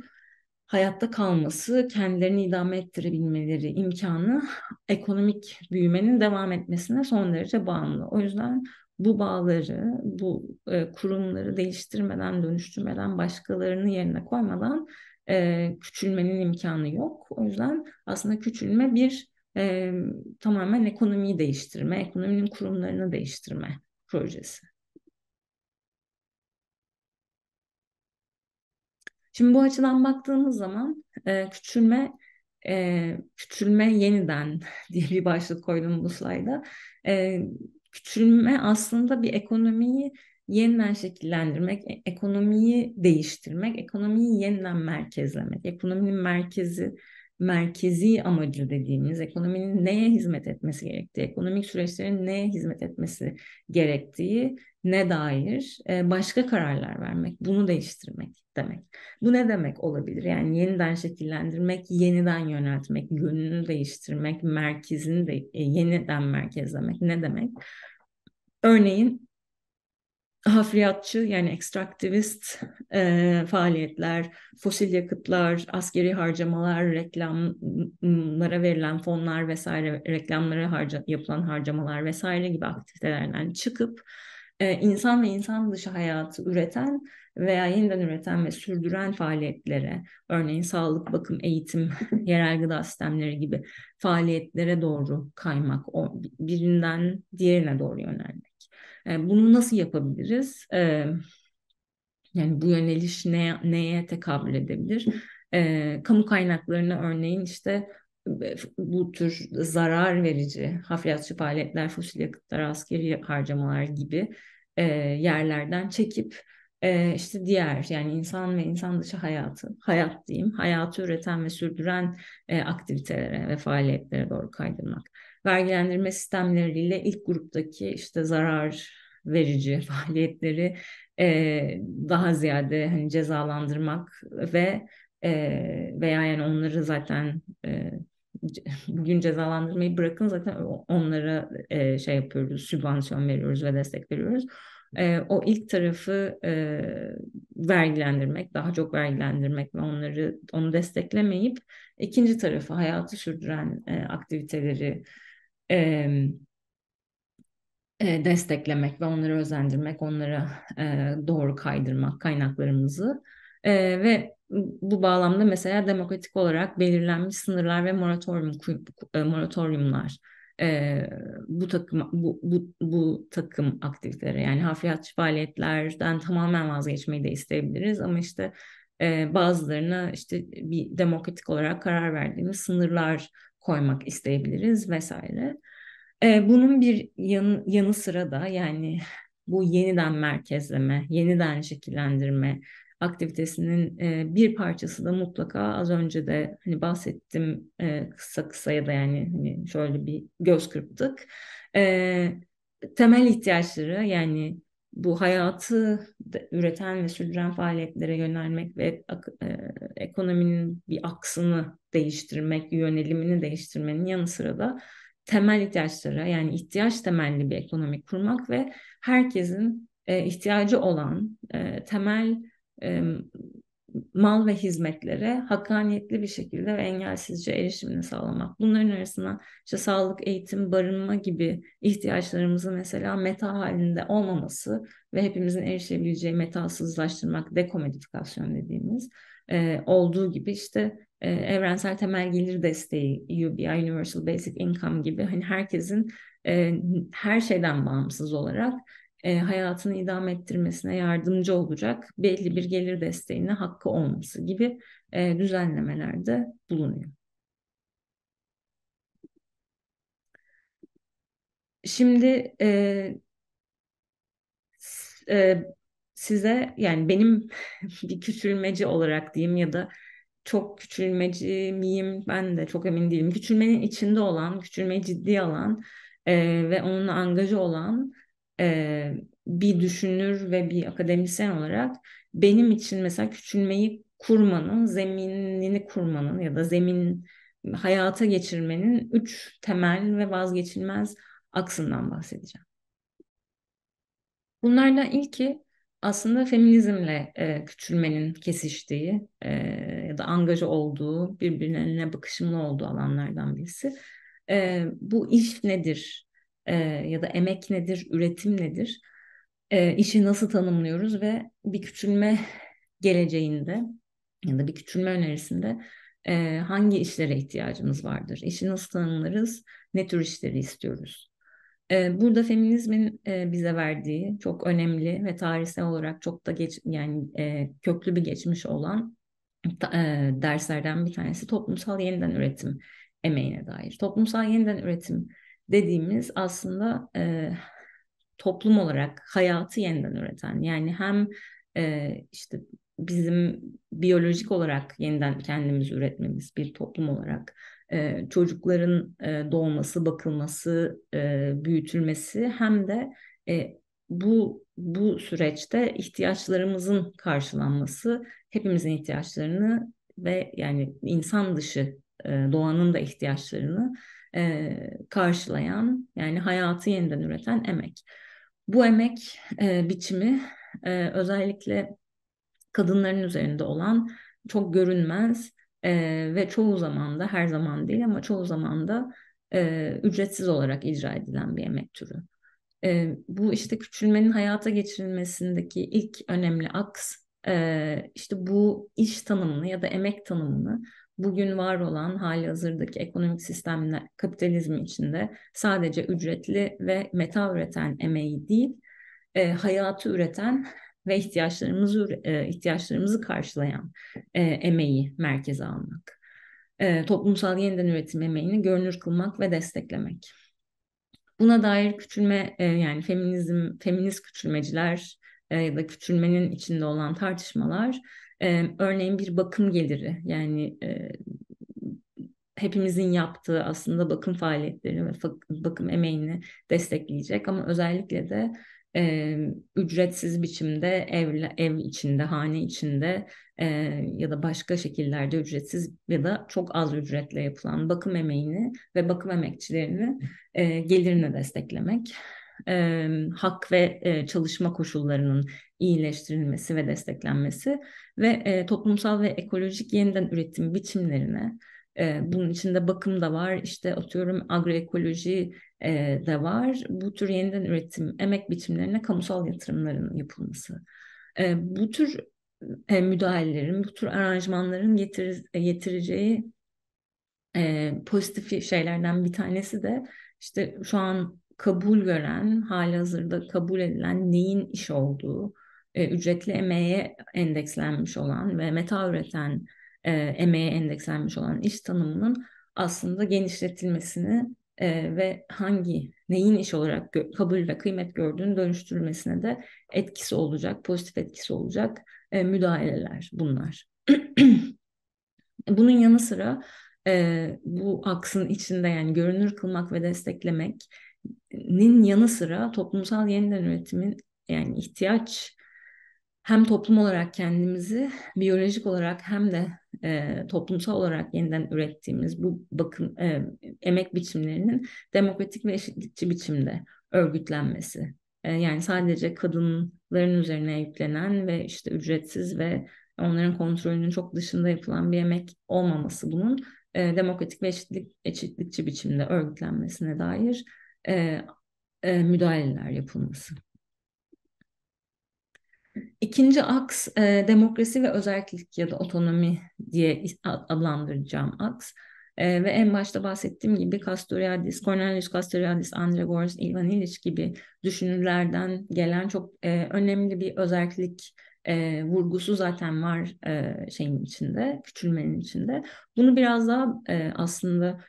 hayatta kalması, kendilerini idame ettirebilmeleri imkanı ekonomik büyümenin devam etmesine son derece bağımlı. O yüzden bu bağları, bu e, kurumları değiştirmeden, dönüştürmeden, başkalarını yerine koymadan e, küçülmenin imkanı yok. O yüzden aslında küçülme bir e, tamamen ekonomiyi değiştirme, ekonominin kurumlarını değiştirme projesi. Şimdi bu açıdan baktığımız zaman e, küçülme e, küçülme yeniden (laughs) diye bir başlık koydum bu slayda. E, küçülme aslında bir ekonomiyi yeniden şekillendirmek, e, ekonomiyi değiştirmek, ekonomiyi yeniden merkezlemek, ekonominin merkezi merkezi amacı dediğimiz ekonominin neye hizmet etmesi gerektiği, ekonomik süreçlerin neye hizmet etmesi gerektiği ne dair e, başka kararlar vermek, bunu değiştirmek demek. Bu ne demek olabilir? Yani yeniden şekillendirmek, yeniden yöneltmek, yönünü değiştirmek, merkezini de e, yeniden merkezlemek ne demek? Örneğin hafriyatçı yani ekstraktivist e, faaliyetler, fosil yakıtlar, askeri harcamalar, reklamlara verilen fonlar vesaire, reklamlara harca, yapılan harcamalar vesaire gibi aktivitelerden çıkıp e, insan ve insan dışı hayatı üreten veya yeniden üreten ve sürdüren faaliyetlere, örneğin sağlık, bakım, eğitim, (laughs) yerel gıda sistemleri gibi faaliyetlere doğru kaymak, o, birinden diğerine doğru yönelmek. Ee, bunu nasıl yapabiliriz? Ee, yani bu yöneliş ne, neye tekabül edebilir? Ee, kamu kaynaklarını örneğin işte e, bu tür zarar verici hafriyatçı faaliyetler, fosil yakıtlar, askeri harcamalar gibi e, yerlerden çekip e, işte diğer yani insan ve insan dışı hayatı, hayat diyeyim, hayatı üreten ve sürdüren aktivitelere ve faaliyetlere doğru kaydırmak vergilendirme sistemleriyle ilk gruptaki işte zarar verici (laughs) faaliyetleri e, daha ziyade hani cezalandırmak ve e, veya yani onları zaten e, (laughs) bugün cezalandırmayı bırakın zaten onlara e, şey yapıyoruz, sübvansiyon veriyoruz ve destek veriyoruz. E, o ilk tarafı e, vergilendirmek, daha çok vergilendirmek ve onları onu desteklemeyip ikinci tarafı hayatı sürdüren e, aktiviteleri e, e, desteklemek ve onları özendirmek, onlara e, doğru kaydırmak kaynaklarımızı e, ve bu bağlamda mesela demokratik olarak belirlenmiş sınırlar ve moratorium moratoriumlar e, bu takım bu, bu, bu takım aktivitelere yani hafriyatçı faaliyetlerden tamamen vazgeçmeyi de isteyebiliriz ama işte e, bazılarına işte bir demokratik olarak karar verdiğimiz sınırlar koymak isteyebiliriz vesaire. Ee, bunun bir yan, yanı sıra da yani bu yeniden merkezleme, yeniden şekillendirme aktivitesinin e, bir parçası da mutlaka az önce de hani bahsettim e, kısa kısa ya da yani hani şöyle bir göz kırptık. Ee, temel ihtiyaçları yani bu hayatı üreten ve sürdüren faaliyetlere yönelmek ve e, ekonominin bir aksını değiştirmek, yönelimini değiştirmenin yanı sıra da temel ihtiyaçlara yani ihtiyaç temelli bir ekonomi kurmak ve herkesin e, ihtiyacı olan e, temel mal ve hizmetlere hakkaniyetli bir şekilde ve engelsizce erişimini sağlamak. Bunların arasında işte sağlık, eğitim, barınma gibi ihtiyaçlarımızı mesela meta halinde olmaması ve hepimizin erişebileceği metasızlaştırmak, dekomodifikasyon dediğimiz e, olduğu gibi işte e, evrensel temel gelir desteği, UBI, Universal Basic Income gibi hani herkesin e, her şeyden bağımsız olarak e, hayatını idame ettirmesine yardımcı olacak belli bir gelir desteğine hakkı olması gibi e, düzenlemelerde bulunuyor. Şimdi e, e, size yani benim (laughs) bir küçülmeci olarak diyeyim ya da çok küçülmeci miyim ben de çok emin değilim. Küçülmenin içinde olan, küçülmeyi ciddi alan e, ve onunla angaja olan e, bir düşünür ve bir akademisyen olarak benim için mesela küçülmeyi kurmanın, zeminini kurmanın ya da zemin hayata geçirmenin üç temel ve vazgeçilmez aksından bahsedeceğim. Bunlardan ilki aslında feminizmle e, küçülmenin kesiştiği e, ya da angaja olduğu, birbirlerine bakışımlı olduğu alanlardan birisi. E, bu iş nedir e, ya da emek nedir, üretim nedir, e, işi nasıl tanımlıyoruz ve bir küçülme geleceğinde ya da bir küçülme önerisinde e, hangi işlere ihtiyacımız vardır, işi nasıl tanımlarız, ne tür işleri istiyoruz. E, burada feminizmin e, bize verdiği çok önemli ve tarihsel olarak çok da geç yani e, köklü bir geçmiş olan derslerden bir tanesi toplumsal yeniden üretim emeğine dair. Toplumsal yeniden üretim dediğimiz aslında e, toplum olarak hayatı yeniden üreten yani hem e, işte bizim biyolojik olarak yeniden kendimizi üretmemiz bir toplum olarak e, çocukların e, doğması, bakılması, e, büyütülmesi hem de e, bu bu süreçte ihtiyaçlarımızın karşılanması, hepimizin ihtiyaçlarını ve yani insan dışı e, doğanın da ihtiyaçlarını e, karşılayan yani hayatı yeniden üreten emek. Bu emek e, biçimi e, özellikle kadınların üzerinde olan çok görünmez e, ve çoğu zaman da her zaman değil ama çoğu zaman da e, ücretsiz olarak icra edilen bir emek türü. E, bu işte küçülmenin hayata geçirilmesindeki ilk önemli aks e, işte bu iş tanımını ya da emek tanımını bugün var olan hali hazırdaki ekonomik sistemler kapitalizm içinde sadece ücretli ve meta üreten emeği değil, e, hayatı üreten ve ihtiyaçlarımızı e, ihtiyaçlarımızı karşılayan e, emeği merkeze almak. E, toplumsal yeniden üretim emeğini görünür kılmak ve desteklemek. Buna dair küçülme e, yani feminizm, feminist küçülmeciler e, ya da küçülmenin içinde olan tartışmalar e, örneğin bir bakım geliri yani e, hepimizin yaptığı aslında bakım faaliyetleri ve bakım emeğini destekleyecek ama özellikle de e, ücretsiz biçimde ev, ev içinde, hane içinde e, ya da başka şekillerde ücretsiz ya da çok az ücretle yapılan bakım emeğini ve bakım emekçilerini e, gelirine desteklemek e, hak ve e, çalışma koşullarının iyileştirilmesi ve desteklenmesi ve e, toplumsal ve ekolojik yeniden üretim biçimlerine e, bunun içinde bakım da var işte atıyorum agroekoloji e, de var bu tür yeniden üretim emek biçimlerine kamusal yatırımların yapılması e, bu tür e, müdahalelerin bu tür aranjmanların getir, getireceği e, pozitif şeylerden bir tanesi de işte şu an kabul gören, halihazırda kabul edilen neyin iş olduğu, e, ücretli emeğe endekslenmiş olan ve meta üreten e, emeğe endekslenmiş olan iş tanımının aslında genişletilmesini e, ve hangi neyin iş olarak kabul ve kıymet gördüğünü dönüştürmesine de etkisi olacak, pozitif etkisi olacak e, müdahaleler bunlar. (clears throat) Bunun yanı sıra e, bu aksın içinde yani görünür kılmak ve desteklemek nin yanı sıra toplumsal yeniden üretimin yani ihtiyaç hem toplum olarak kendimizi biyolojik olarak hem de e, toplumsal olarak yeniden ürettiğimiz bu bakım e, emek biçimlerinin demokratik ve eşitlikçi biçimde örgütlenmesi. E, yani sadece kadınların üzerine yüklenen ve işte ücretsiz ve onların kontrolünün çok dışında yapılan bir emek olmaması bunun e, demokratik ve eşitlik, eşitlikçi biçimde örgütlenmesine dair e, e, müdahaleler yapılması. İkinci aks e, demokrasi ve özellik ya da otonomi diye adlandıracağım aks. E, ve en başta bahsettiğim gibi Castoriadis, Cornelius Castoriadis, Andregors, Ivan Illich gibi düşünürlerden gelen çok e, önemli bir özellik e, vurgusu zaten var e, şeyin içinde, küçülmenin içinde. Bunu biraz daha e, aslında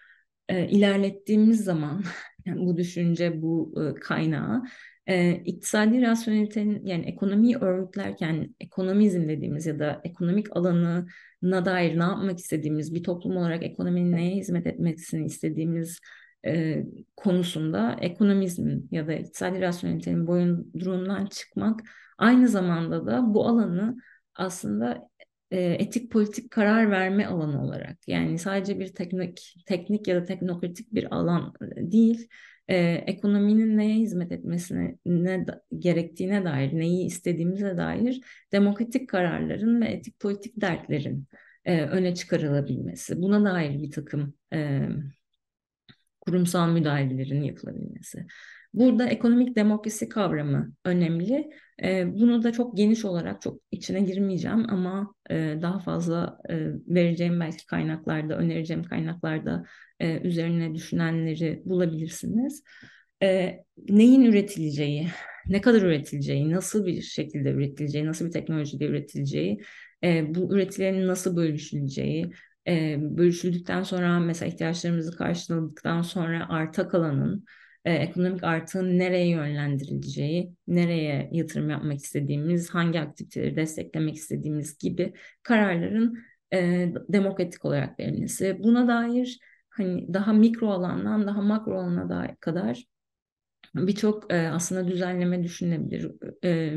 e, ilerlettiğimiz zaman (laughs) yani bu düşünce, bu e, kaynağı e, iktisadi rasyonelitenin yani ekonomiyi örgütlerken ekonomizm dediğimiz ya da ekonomik alanına dair ne yapmak istediğimiz, bir toplum olarak ekonominin neye hizmet etmesini istediğimiz e, konusunda ekonomizm ya da iktisadi rasyonelitenin boyun boyundurundan çıkmak aynı zamanda da bu alanı aslında e, etik politik karar verme alanı olarak yani sadece bir teknik teknik ya da teknokratik bir alan e, değil e, ekonominin neye hizmet etmesine ne da, gerektiğine dair neyi istediğimize dair demokratik kararların ve etik politik dertlerin e, öne çıkarılabilmesi buna dair bir takım e, kurumsal müdahalelerin yapılabilmesi Burada ekonomik demokrasi kavramı önemli. E, bunu da çok geniş olarak çok içine girmeyeceğim ama e, daha fazla e, vereceğim belki kaynaklarda, önereceğim kaynaklarda e, üzerine düşünenleri bulabilirsiniz. E, neyin üretileceği, ne kadar üretileceği, nasıl bir şekilde üretileceği, nasıl bir teknolojide üretileceği, e, bu üretilenin nasıl bölüşüleceği, e, bölüşüldükten sonra mesela ihtiyaçlarımızı karşıladıktan sonra arta kalanın e, ekonomik artığın nereye yönlendirileceği, nereye yatırım yapmak istediğimiz, hangi aktiviteleri desteklemek istediğimiz gibi kararların e, demokratik olarak verilmesi. Buna dair hani daha mikro alandan daha makro alana dair kadar birçok e, aslında düzenleme düşünebilir E,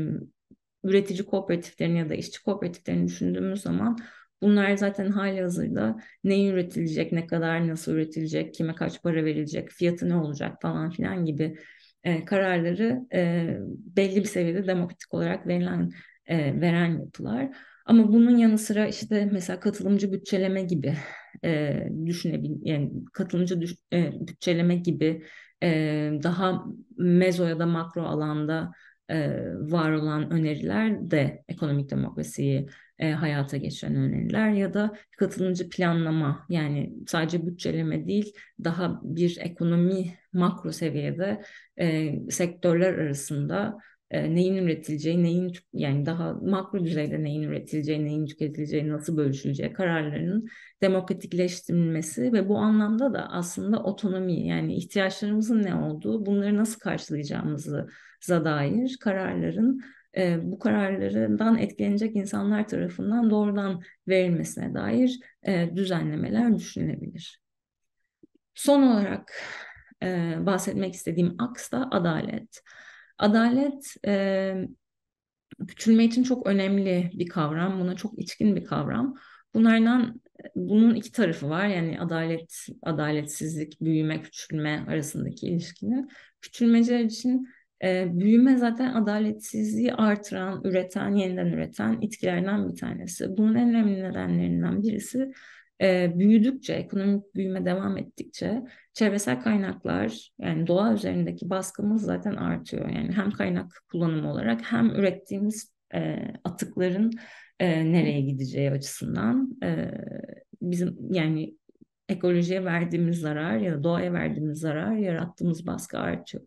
üretici kooperatiflerini ya da işçi kooperatiflerini düşündüğümüz zaman Bunlar zaten hali hazırda ne üretilecek, ne kadar nasıl üretilecek, kime kaç para verilecek, fiyatı ne olacak falan filan gibi e, kararları e, belli bir seviyede demokratik olarak verilen e, veren yapılar. Ama bunun yanı sıra işte mesela katılımcı bütçeleme gibi e, düşünebil yani katılımcı düş, e, bütçeleme gibi e, daha mezo ya da makro alanda e, var olan öneriler de ekonomik demokrasiyi e, hayata geçen öneriler ya da katılımcı planlama yani sadece bütçeleme değil daha bir ekonomi makro seviyede e, sektörler arasında e, neyin üretileceği, neyin yani daha makro düzeyde neyin üretileceği, neyin tüketileceği, nasıl bölüşüleceği kararlarının demokratikleştirilmesi ve bu anlamda da aslında otonomi yani ihtiyaçlarımızın ne olduğu, bunları nasıl karşılayacağımızı dair kararların e, bu kararlarından etkilenecek insanlar tarafından doğrudan verilmesine dair e, düzenlemeler düşünülebilir. Son olarak e, bahsetmek istediğim aks da adalet. Adalet e, küçülme için çok önemli bir kavram, buna çok içkin bir kavram. Bunlardan bunun iki tarafı var. Yani adalet, adaletsizlik, büyüme, küçülme arasındaki ilişkini. Küçülmeciler için e, büyüme zaten adaletsizliği artıran, üreten, yeniden üreten itkilerden bir tanesi. Bunun en önemli nedenlerinden birisi e, büyüdükçe, ekonomik büyüme devam ettikçe çevresel kaynaklar yani doğa üzerindeki baskımız zaten artıyor. Yani hem kaynak kullanımı olarak hem ürettiğimiz e, atıkların e, nereye gideceği açısından e, bizim yani ekolojiye verdiğimiz zarar ya da doğaya verdiğimiz zarar yarattığımız baskı artıyor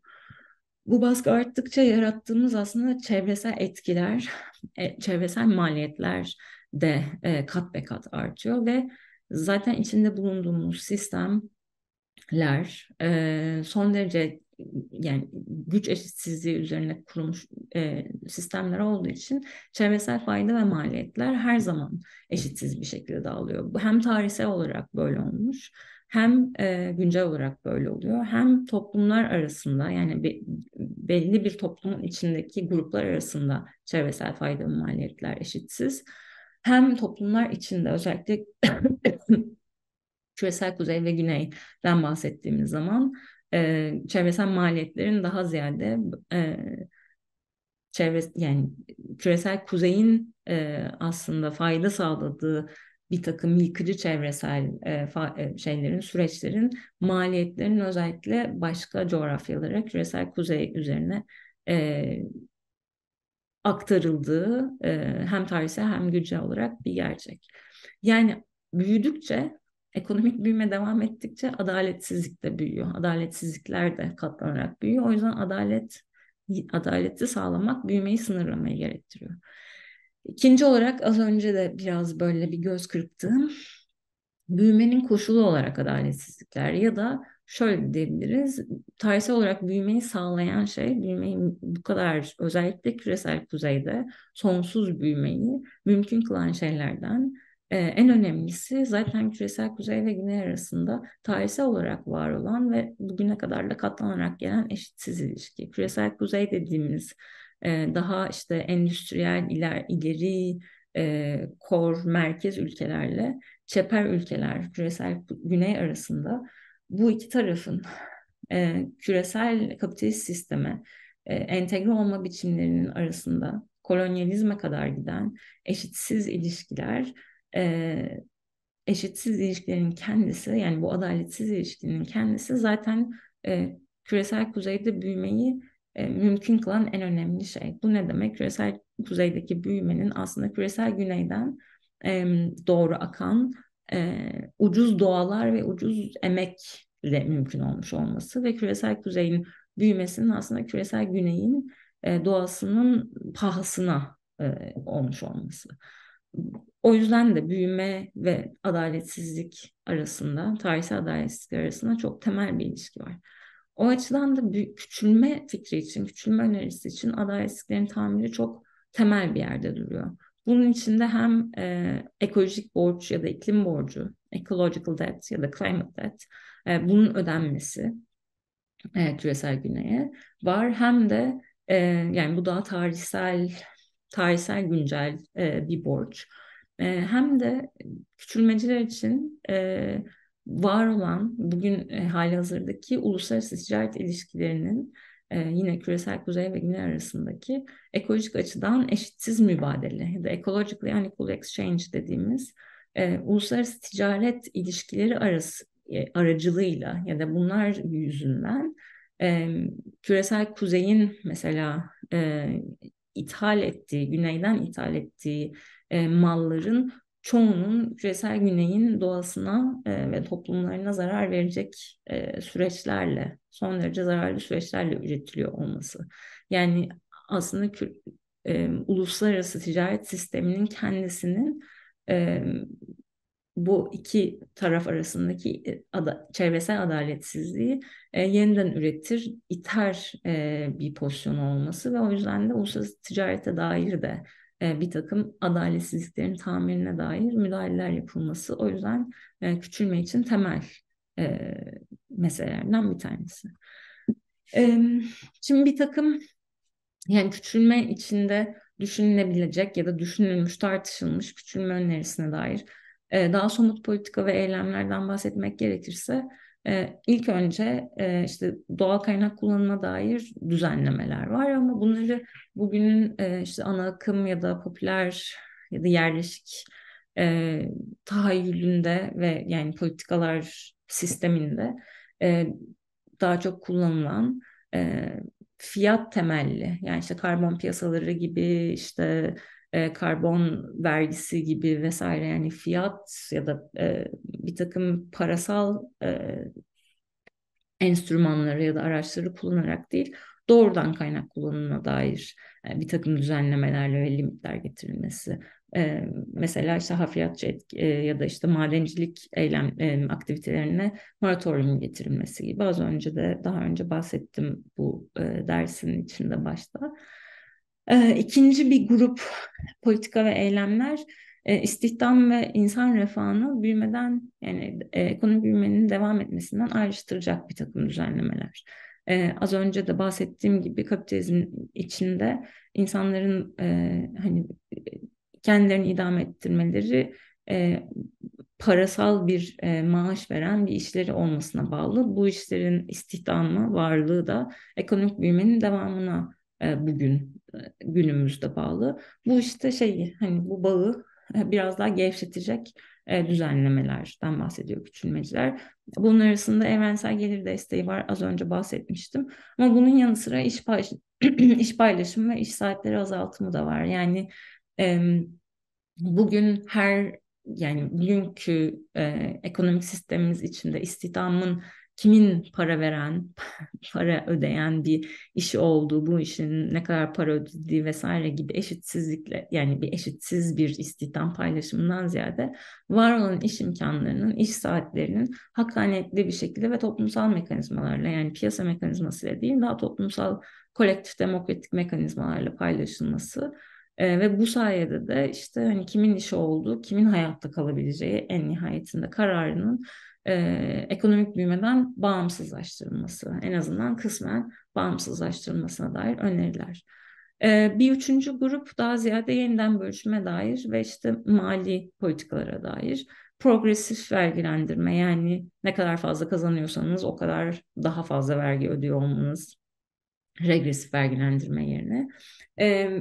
bu baskı arttıkça yarattığımız aslında çevresel etkiler, e, çevresel maliyetler de e, kat be kat artıyor ve zaten içinde bulunduğumuz sistemler e, son derece yani güç eşitsizliği üzerine kurulmuş sistemler olduğu için çevresel fayda ve maliyetler her zaman eşitsiz bir şekilde dağılıyor. Bu hem tarihsel olarak böyle olmuş hem e, güncel olarak böyle oluyor hem toplumlar arasında yani be, belli bir toplumun içindeki gruplar arasında çevresel faydalı maliyetler eşitsiz. Hem toplumlar içinde özellikle (coughs) küresel kuzey ve güneyden bahsettiğimiz zaman e, çevresel maliyetlerin daha ziyade e, çevre yani küresel kuzeyin e, aslında fayda sağladığı bir takım yıkıcı çevresel e, fa, e, şeylerin, süreçlerin maliyetlerinin özellikle başka coğrafyalara, küresel kuzey üzerine e, aktarıldığı e, hem tarihsel hem gücel olarak bir gerçek. Yani büyüdükçe, ekonomik büyüme devam ettikçe adaletsizlik de büyüyor. Adaletsizlikler de katlanarak büyüyor. O yüzden adalet adaleti sağlamak büyümeyi sınırlamayı gerektiriyor. İkinci olarak az önce de biraz böyle bir göz kırptığım büyümenin koşulu olarak adaletsizlikler ya da şöyle diyebiliriz tarihsel olarak büyümeyi sağlayan şey büyümeyi bu kadar özellikle küresel kuzeyde sonsuz büyümeyi mümkün kılan şeylerden ee, en önemlisi zaten küresel kuzey ve güney arasında tarihsel olarak var olan ve bugüne kadar da katlanarak gelen eşitsiz ilişki. Küresel kuzey dediğimiz ee, daha işte endüstriyel iler, ileri e, kor merkez ülkelerle çeper ülkeler küresel güney arasında bu iki tarafın e, küresel kapitalist sisteme e, entegre olma biçimlerinin arasında kolonyalizme kadar giden eşitsiz ilişkiler e, eşitsiz ilişkilerin kendisi yani bu adaletsiz ilişkinin kendisi zaten e, küresel kuzeyde büyümeyi e, mümkün kılan en önemli şey. Bu ne demek? Küresel kuzeydeki büyümenin aslında küresel güneyden doğru akan e, ucuz doğalar ve ucuz emekle mümkün olmuş olması ve küresel kuzeyin büyümesinin aslında küresel güneyin e, doğasının pahasına olmuş olması. O yüzden de büyüme ve adaletsizlik arasında, tarihsel adaletsizlik arasında çok temel bir ilişki var. O açıdan da bir küçülme fikri için, küçülme önerisi için adaletsizliklerin tamiri çok temel bir yerde duruyor. Bunun içinde hem e, ekolojik borç ya da iklim borcu, ecological debt ya da climate debt, e, bunun ödenmesi e, küresel güneye var. Hem de e, yani bu daha tarihsel, tarihsel güncel e, bir borç. E, hem de küçülmeciler için e, var olan bugün e, hali hazırdaki uluslararası ticaret ilişkilerinin e, yine küresel kuzey ve güney arasındaki ekolojik açıdan eşitsiz mübadele ya da yani unequal exchange dediğimiz e, uluslararası ticaret ilişkileri arası e, aracılığıyla ya da bunlar yüzünden e, küresel kuzeyin mesela e, ithal ettiği, güneyden ithal ettiği e, malların çoğunun küresel güneyin doğasına e, ve toplumlarına zarar verecek e, süreçlerle, son derece zararlı süreçlerle üretiliyor olması. Yani aslında e, uluslararası ticaret sisteminin kendisinin e, bu iki taraf arasındaki e, ada, çevresel adaletsizliği e, yeniden üretir, iter e, bir pozisyon olması ve o yüzden de uluslararası ticarete dair de e, bir takım adaletsizliklerin tamirine dair müdahaleler yapılması. O yüzden e, küçülme için temel e, meselelerden bir tanesi. Şimdi bir takım yani küçülme içinde düşünülebilecek ya da düşünülmüş, tartışılmış küçülme önerisine dair daha somut politika ve eylemlerden bahsetmek gerekirse e, ilk önce e, işte doğal kaynak kullanıma dair düzenlemeler var ama bunları bugünün e, işte ana akım ya da popüler ya da yerleşik e, tahayyülünde ve yani politikalar sisteminde e, daha çok kullanılan e, fiyat temelli yani işte karbon piyasaları gibi işte e, karbon vergisi gibi vesaire yani fiyat ya da e, bir takım parasal e, enstrümanları ya da araçları kullanarak değil doğrudan kaynak kullanımına dair e, bir takım düzenlemelerle ve limitler getirilmesi. E, mesela işte hafriyatçı etki, e, ya da işte madencilik eylem e, aktivitelerine moratorium getirilmesi gibi az önce de daha önce bahsettim bu e, dersin içinde başta. E, ikinci bir grup politika ve eylemler e, istihdam ve insan refahını büyümeden yani e, ekonomi büyümenin devam etmesinden ayrıştıracak bir takım düzenlemeler. E, az önce de bahsettiğim gibi kapitalizmin içinde insanların e, hani kendilerini idame ettirmeleri e, parasal bir e, maaş veren bir işleri olmasına bağlı. Bu işlerin istihdamı, varlığı da ekonomik büyümenin devamına e, bugün günümüzde bağlı. Bu işte şey hani bu bağı e, biraz daha gevşetecek e, düzenlemelerden bahsediyor küçülmeciler. Bunun arasında evrensel gelir desteği var az önce bahsetmiştim. Ama bunun yanı sıra iş, paylaş (clears throat) iş paylaşımı ve iş saatleri azaltımı da var. Yani bugün her yani bugünkü e, ekonomik sistemimiz içinde istihdamın kimin para veren, (laughs) para ödeyen bir iş olduğu, bu işin ne kadar para ödediği vesaire gibi eşitsizlikle yani bir eşitsiz bir istihdam paylaşımından ziyade var olan iş imkanlarının, iş saatlerinin hakkaniyetli bir şekilde ve toplumsal mekanizmalarla yani piyasa mekanizmasıyla değil daha toplumsal kolektif demokratik mekanizmalarla paylaşılması e, ve bu sayede de işte hani kimin işi olduğu, kimin hayatta kalabileceği en nihayetinde kararının e, ekonomik büyümeden bağımsızlaştırılması, en azından kısmen bağımsızlaştırılmasına dair öneriler. E, bir üçüncü grup daha ziyade yeniden bölüşüme dair ve işte mali politikalara dair progresif vergilendirme yani ne kadar fazla kazanıyorsanız o kadar daha fazla vergi ödüyor olmanız regresif vergilendirme yerine e,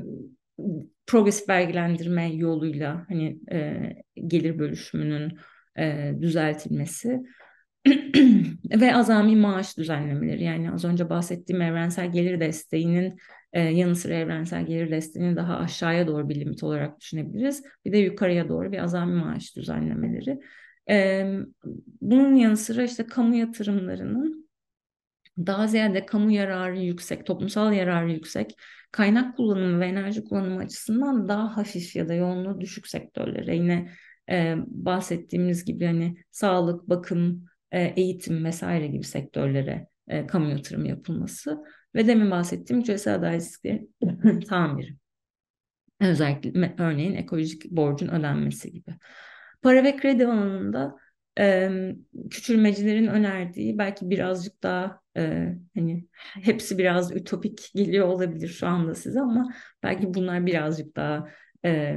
progresif vergilendirme yoluyla hani e, gelir bölüşümünün e, düzeltilmesi (clears throat) ve azami maaş düzenlemeleri yani az önce bahsettiğim evrensel gelir desteğinin e, yanı sıra evrensel gelir desteğini daha aşağıya doğru bir limit olarak düşünebiliriz. Bir de yukarıya doğru bir azami maaş düzenlemeleri. E, bunun yanı sıra işte kamu yatırımlarının daha ziyade kamu yararı yüksek, toplumsal yararı yüksek, kaynak kullanımı ve enerji kullanımı açısından daha hafif ya da yoğunluğu düşük sektörlere yine e, bahsettiğimiz gibi hani sağlık, bakım, e, eğitim vesaire gibi sektörlere e, kamu yatırımı yapılması ve demin bahsettiğim küresel adaletsizliklerin (laughs) tamiri. Özellikle örneğin ekolojik borcun ödenmesi gibi. Para ve kredi alanında e, küçülmecilerin önerdiği belki birazcık daha e, hani hepsi biraz ütopik geliyor olabilir şu anda size ama belki bunlar birazcık daha e,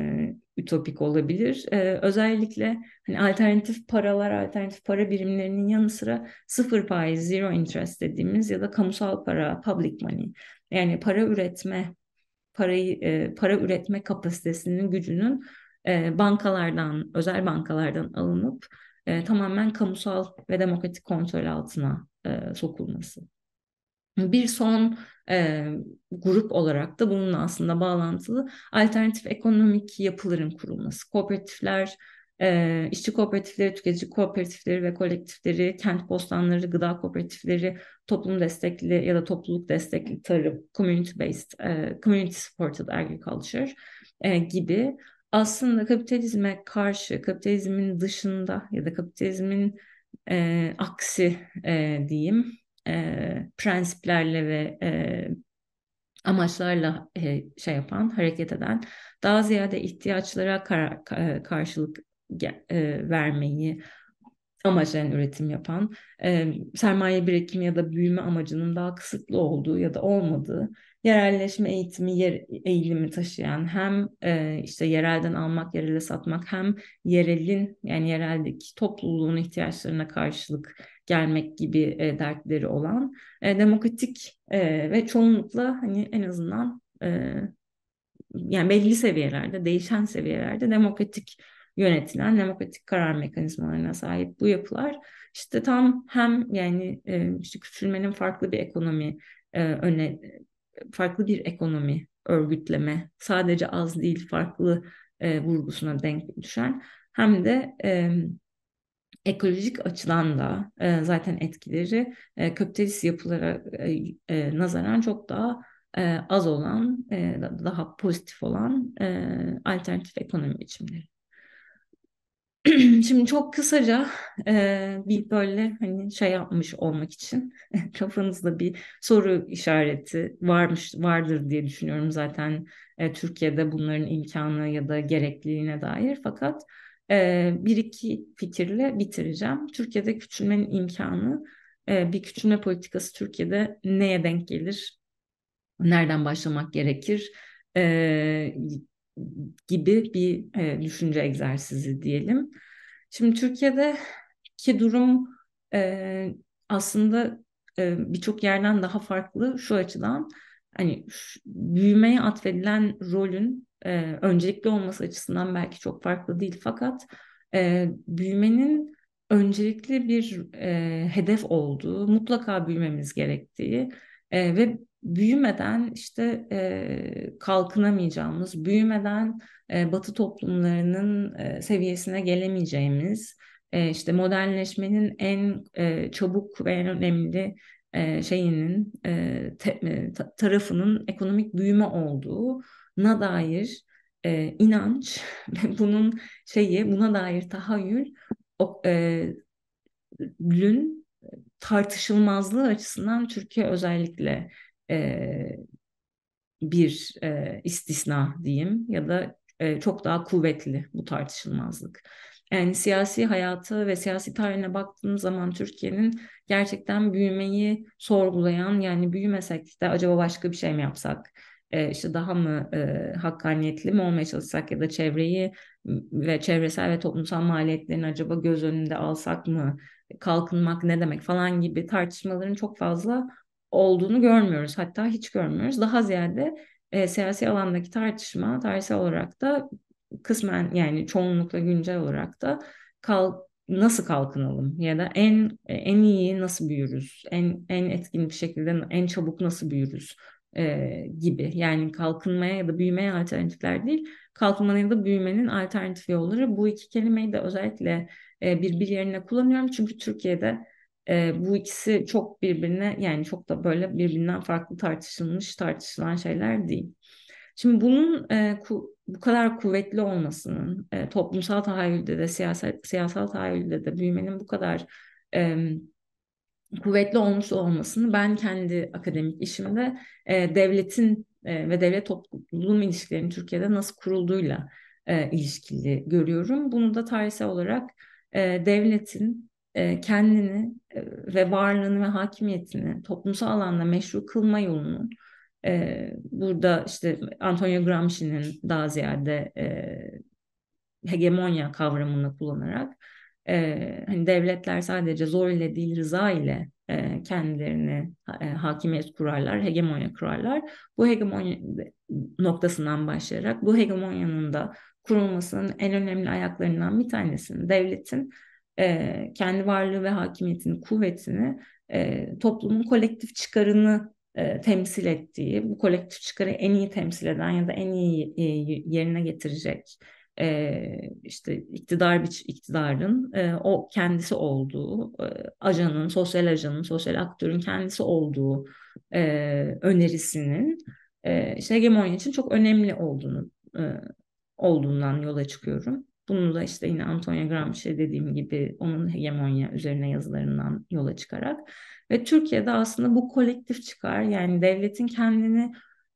ütopik olabilir. Ee, özellikle hani alternatif paralar, alternatif para birimlerinin yanı sıra sıfır faiz, zero interest dediğimiz ya da kamusal para, public money yani para üretme, parayı e, para üretme kapasitesinin gücünün e, bankalardan, özel bankalardan alınıp e, tamamen kamusal ve demokratik kontrol altına e, sokulması. Bir son e, grup olarak da bununla aslında bağlantılı alternatif ekonomik yapıların kurulması. Kooperatifler, e, işçi kooperatifleri, tüketici kooperatifleri ve kolektifleri, kent postanları, gıda kooperatifleri, toplum destekli ya da topluluk destekli tarım, community based, e, community supported agriculture e, gibi aslında kapitalizme karşı, kapitalizmin dışında ya da kapitalizmin e, aksi e, diyeyim e, prensiplerle ve e, amaçlarla e, şey yapan, hareket eden, daha ziyade ihtiyaçlara kar, e, karşılık e, vermeyi amaçlayan üretim yapan, e, sermaye birikimi ya da büyüme amacının daha kısıtlı olduğu ya da olmadığı, yerelleşme eğitimi yer, eğilimi taşıyan hem e, işte yerelden almak, yerele satmak hem yerelin yani yereldeki topluluğun ihtiyaçlarına karşılık gelmek gibi e, dertleri olan e, demokratik e, ve çoğunlukla hani en azından e, yani belli seviyelerde değişen seviyelerde demokratik yönetilen demokratik karar mekanizmalarına sahip bu yapılar işte tam hem yani e, işte küçülmenin farklı bir ekonomi e, öne farklı bir ekonomi örgütleme sadece az değil farklı e, vurgusuna denk düşen hem de e, ekolojik açıdan da e, zaten etkileri e, kapitalist yapılara e, e nazaran çok daha e, az olan, e, daha pozitif olan e, alternatif ekonomi biçimleri. (clears throat) Şimdi çok kısaca e, bir böyle hani şey yapmış olmak için (laughs) kafanızda bir soru işareti varmış vardır diye düşünüyorum zaten e, Türkiye'de bunların imkanı ya da gerekliliğine dair fakat bir iki fikirle bitireceğim. Türkiye'de küçülmenin imkanı, bir küçülme politikası Türkiye'de neye denk gelir, nereden başlamak gerekir gibi bir düşünce egzersizi diyelim. Şimdi Türkiye'deki durum aslında birçok yerden daha farklı şu açıdan hani büyümeye atfedilen rolün e, öncelikli olması açısından belki çok farklı değil fakat e, büyümenin öncelikli bir e, hedef olduğu, mutlaka büyümemiz gerektiği e, ve büyümeden işte e, kalkınamayacağımız, büyümeden e, Batı toplumlarının e, seviyesine gelemeyeceğimiz, e, işte modernleşmenin en e, çabuk ve en önemli e, şeyinin e, te, e, tarafının ekonomik büyüme olduğu na dair e, inanç (laughs) ve bunun şeyi buna dair tahayyül o, e, lün tartışılmazlığı açısından Türkiye özellikle e, bir e, istisna diyeyim ya da e, çok daha kuvvetli bu tartışılmazlık. Yani siyasi hayatı ve siyasi tarihine baktığım zaman Türkiye'nin gerçekten büyümeyi sorgulayan yani büyümesek de acaba başka bir şey mi yapsak? e, işte daha mı e, hakkaniyetli mi olmaya çalışsak ya da çevreyi ve çevresel ve toplumsal maliyetlerini acaba göz önünde alsak mı kalkınmak ne demek falan gibi tartışmaların çok fazla olduğunu görmüyoruz. Hatta hiç görmüyoruz. Daha ziyade e, siyasi alandaki tartışma tarihsel olarak da kısmen yani çoğunlukla güncel olarak da kal nasıl kalkınalım ya da en e, en iyi nasıl büyürüz? En en etkin bir şekilde en çabuk nasıl büyürüz? e, gibi. Yani kalkınmaya ya da büyümeye alternatifler değil, kalkınmanın ya da büyümenin alternatif yolları. Bu iki kelimeyi de özellikle e, birbir yerine kullanıyorum. Çünkü Türkiye'de e, bu ikisi çok birbirine yani çok da böyle birbirinden farklı tartışılmış, tartışılan şeyler değil. Şimdi bunun e, ku, bu kadar kuvvetli olmasının, e, toplumsal tahayyülde de, siyaset, siyasal tahayyülde de büyümenin bu kadar e, kuvvetli olmuş olmasını ben kendi akademik işimde e, devletin e, ve devlet toplum ilişkilerinin Türkiye'de nasıl kurulduğuyla e, ilişkili görüyorum. Bunu da tarihsel olarak e, devletin e, kendini e, ve varlığını ve hakimiyetini toplumsal alanda meşru kılma yolunun e, burada işte Antonio Gramsci'nin daha ziyade e, hegemonya kavramını kullanarak e, hani devletler sadece zor ile değil rıza ile e, kendilerini e, hakimiyet kurarlar, hegemonya kurarlar. Bu hegemonya noktasından başlayarak bu hegemonyanın da kurulmasının en önemli ayaklarından bir tanesini devletin e, kendi varlığı ve hakimiyetini, kuvvetini e, toplumun kolektif çıkarını e, temsil ettiği, bu kolektif çıkarı en iyi temsil eden ya da en iyi e, yerine getirecek e, işte iktidar bir iktidarın e, o kendisi olduğu e, ajanın sosyal ajanın sosyal aktörün kendisi olduğu e, önerisinin e, işte hegemonya için çok önemli olduğunu e, olduğundan yola çıkıyorum. Bunu da işte yine Antonia Gramsci dediğim gibi onun hegemonya üzerine yazılarından yola çıkarak ve Türkiye'de aslında bu kolektif çıkar yani devletin kendini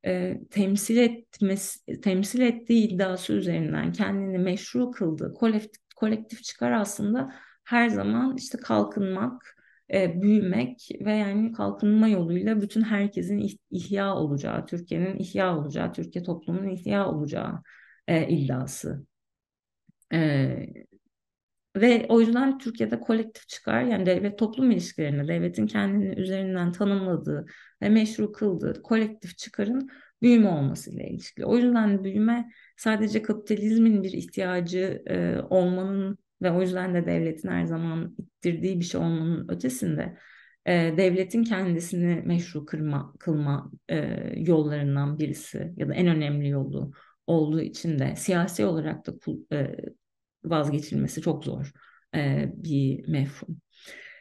e, temsil etmesi temsil ettiği iddiası üzerinden kendini meşru kıldığı kolektif, kolektif çıkar aslında her zaman işte kalkınmak, e, büyümek ve yani kalkınma yoluyla bütün herkesin ihya olacağı, Türkiye'nin ihya olacağı, Türkiye toplumunun ihya olacağı e, iddiası. E, ve o yüzden Türkiye'de kolektif çıkar yani devlet toplum ilişkilerinde devletin kendini üzerinden tanımladığı ve meşru kıldığı kolektif çıkarın büyüme olmasıyla ilişkili. O yüzden büyüme sadece kapitalizmin bir ihtiyacı e, olmanın ve o yüzden de devletin her zaman ittirdiği bir şey olmanın ötesinde e, devletin kendisini meşru kırma, kılma e, yollarından birisi ya da en önemli yolu olduğu için de siyasi olarak da e, vazgeçilmesi çok zor e, bir mefhum.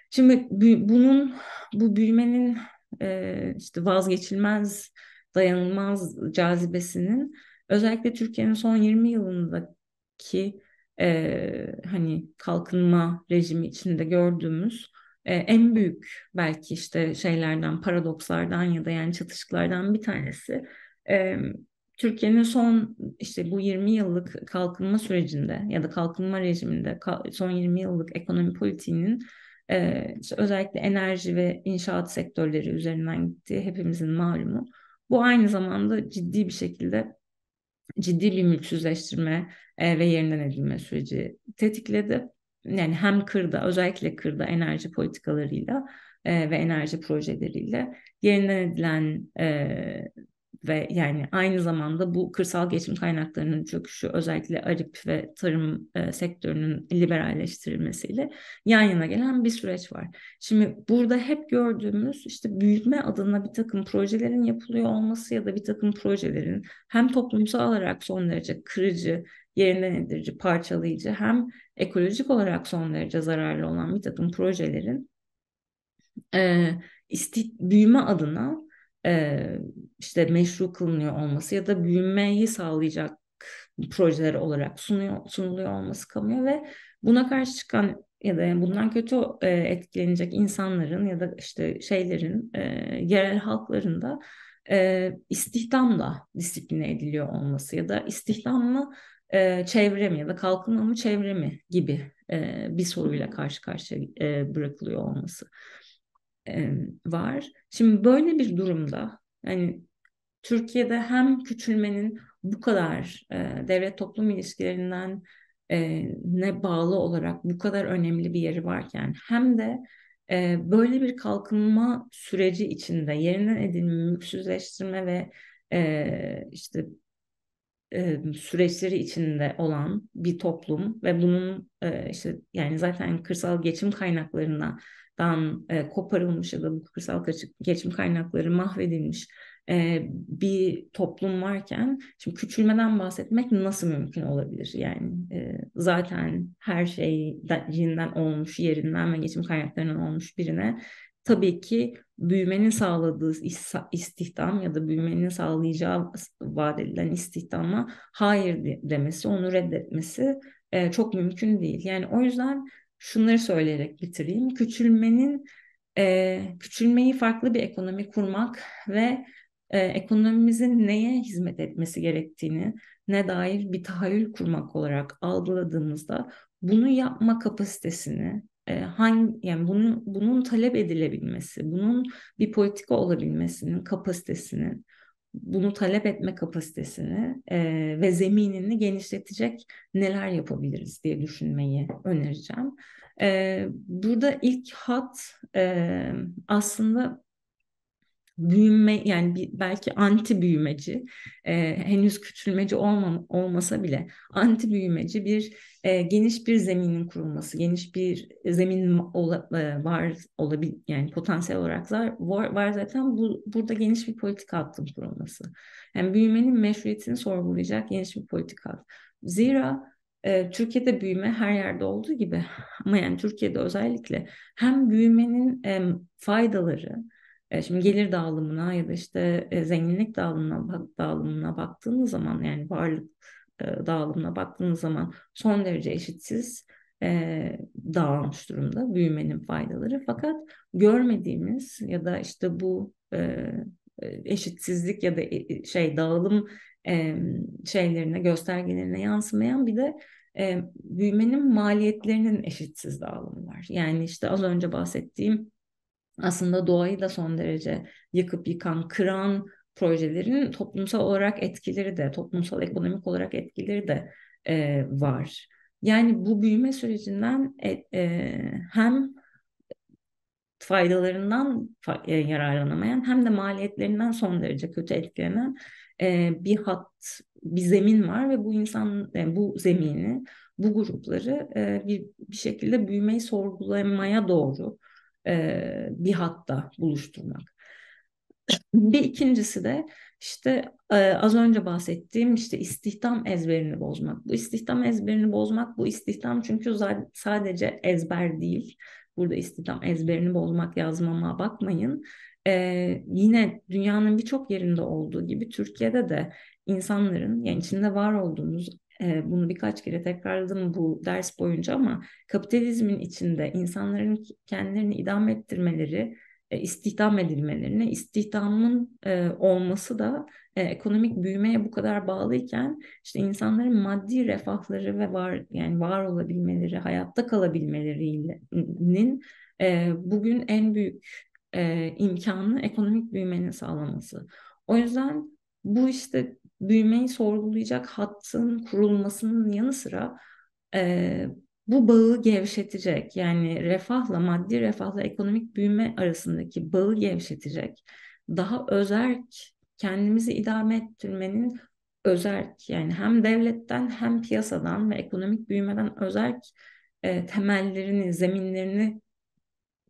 Şimdi bunun bu büyümenin e, işte vazgeçilmez dayanılmaz cazibesinin özellikle Türkiye'nin son 20 yılındaki e, hani kalkınma rejimi içinde gördüğümüz e, en büyük belki işte şeylerden paradokslardan ya da yani çatışıklardan bir tanesi e, Türkiye'nin son işte bu 20 yıllık kalkınma sürecinde ya da kalkınma rejiminde son 20 yıllık ekonomi politiğinin e, işte özellikle enerji ve inşaat sektörleri üzerinden gittiği hepimizin malumu. Bu aynı zamanda ciddi bir şekilde ciddi bir mülksüzleştirme e, ve yerinden edilme süreci tetikledi. Yani hem kırda özellikle kırda enerji politikalarıyla e, ve enerji projeleriyle yerinden edilen ve yani aynı zamanda bu kırsal geçim kaynaklarının çöküşü özellikle arip ve tarım e, sektörünün liberalleştirilmesiyle yan yana gelen bir süreç var. Şimdi burada hep gördüğümüz işte büyütme adına bir takım projelerin yapılıyor olması ya da bir takım projelerin hem toplumsal olarak son derece kırıcı yerinden indirici, parçalayıcı hem ekolojik olarak son derece zararlı olan bir takım projelerin e, isti, büyüme adına e, işte meşru kılınıyor olması ya da büyümeyi sağlayacak projeler olarak sunuyor, sunuluyor olması kamuya ve buna karşı çıkan ya da bundan kötü e, etkilenecek insanların ya da işte şeylerin e, yerel halklarında e, istihdamla disipline ediliyor olması ya da istihdamla e, çevre mi ya da kalkınma mı çevre mi gibi e, bir soruyla karşı karşıya e, bırakılıyor olması var. Şimdi böyle bir durumda yani Türkiye'de hem küçülmenin bu kadar e, devlet toplum ilişkilerinden e, ne bağlı olarak bu kadar önemli bir yeri varken hem de e, böyle bir kalkınma süreci içinde yerinden edilme, mülksüzleştirme ve e, işte e, süreçleri içinde olan bir toplum ve bunun e, işte yani zaten kırsal geçim kaynaklarına dan e, koparılmış ya da bu kırsal geçim kaynakları mahvedilmiş e, bir toplum varken şimdi küçülmeden bahsetmek nasıl mümkün olabilir? Yani e, zaten her şey şeyinden olmuş, yerinden ve geçim kaynaklarından olmuş birine tabii ki büyümenin sağladığı istihdam ya da büyümenin sağlayacağı vaat edilen istihdama hayır demesi, onu reddetmesi e, çok mümkün değil. Yani o yüzden şunları söyleyerek bitireyim. Küçülmenin e, küçülmeyi farklı bir ekonomi kurmak ve e, ekonomimizin neye hizmet etmesi gerektiğini ne dair bir tahayyül kurmak olarak algıladığımızda bunu yapma kapasitesini e, hangi yani bunun bunun talep edilebilmesi, bunun bir politika olabilmesinin kapasitesinin bunu talep etme kapasitesini e, ve zeminini genişletecek neler yapabiliriz diye düşünmeyi önereceğim. E, burada ilk hat e, aslında büyüme yani bir, belki anti büyümeci e, henüz küçülmeci olma, olmasa bile anti büyümeci bir e, geniş bir zeminin kurulması geniş bir zemin ola, e, var olabil yani potansiyel olarak var, var zaten bu, burada geniş bir politika hattın kurulması yani büyümenin meşruiyetini sorgulayacak geniş bir politika zira e, Türkiye'de büyüme her yerde olduğu gibi (laughs) ama yani Türkiye'de özellikle hem büyümenin e, faydaları e, şimdi gelir dağılımına ya da işte e, zenginlik dağılımına, dağılımına baktığınız zaman yani varlık e, dağılımına baktığınız zaman son derece eşitsiz e, dağılmış durumda büyümenin faydaları. Fakat görmediğimiz ya da işte bu eşitsizlik ya da şey dağılım şeylerine göstergelerine yansımayan bir de büyümenin maliyetlerinin eşitsiz dağılımı var. Yani işte az önce bahsettiğim aslında doğayı da son derece yıkıp yıkan, kıran projelerin toplumsal olarak etkileri de, toplumsal ekonomik olarak etkileri de e, var. Yani bu büyüme sürecinden e, e, hem faydalarından e, yararlanamayan hem de maliyetlerinden son derece kötü etkilenen e, bir hat, bir zemin var ve bu insan, e, bu zemini, bu grupları e, bir, bir şekilde büyümeyi sorgulamaya doğru e, bir hatta buluşturmak. Bir ikincisi de işte e, az önce bahsettiğim işte istihdam ezberini bozmak. Bu istihdam ezberini bozmak bu istihdam çünkü sadece ezber değil. Burada istihdam ezberini bozmak yazmama bakmayın. E, yine dünyanın birçok yerinde olduğu gibi Türkiye'de de insanların yani içinde var olduğumuz ee, bunu birkaç kere tekrarladım bu ders boyunca ama kapitalizmin içinde insanların kendilerini idam ettirmeleri, e, istihdam edilmelerine, istihdamın e, olması da e, ekonomik büyümeye bu kadar bağlıyken işte insanların maddi refahları ve var yani var olabilmeleri, hayatta kalabilmelerinin bugün en büyük imkanı ekonomik büyümenin sağlaması. O yüzden bu işte büyümeyi sorgulayacak hattın kurulmasının yanı sıra e, bu bağı gevşetecek yani refahla maddi refahla ekonomik büyüme arasındaki bağı gevşetecek daha özerk kendimizi idame ettirmenin özerk yani hem devletten hem piyasadan ve ekonomik büyümeden özerk e, temellerini zeminlerini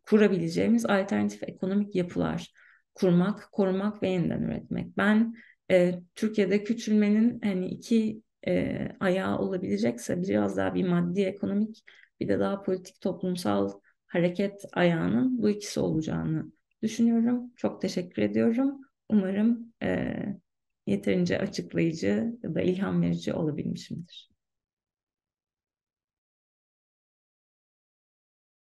kurabileceğimiz alternatif ekonomik yapılar kurmak, korumak ve yeniden üretmek. Ben e, Türkiye'de küçülmenin hani iki e, ayağı olabilecekse biraz daha bir maddi ekonomik bir de daha politik toplumsal hareket ayağının bu ikisi olacağını düşünüyorum. Çok teşekkür ediyorum. Umarım e, yeterince açıklayıcı ya da ilham verici olabilmişimdir.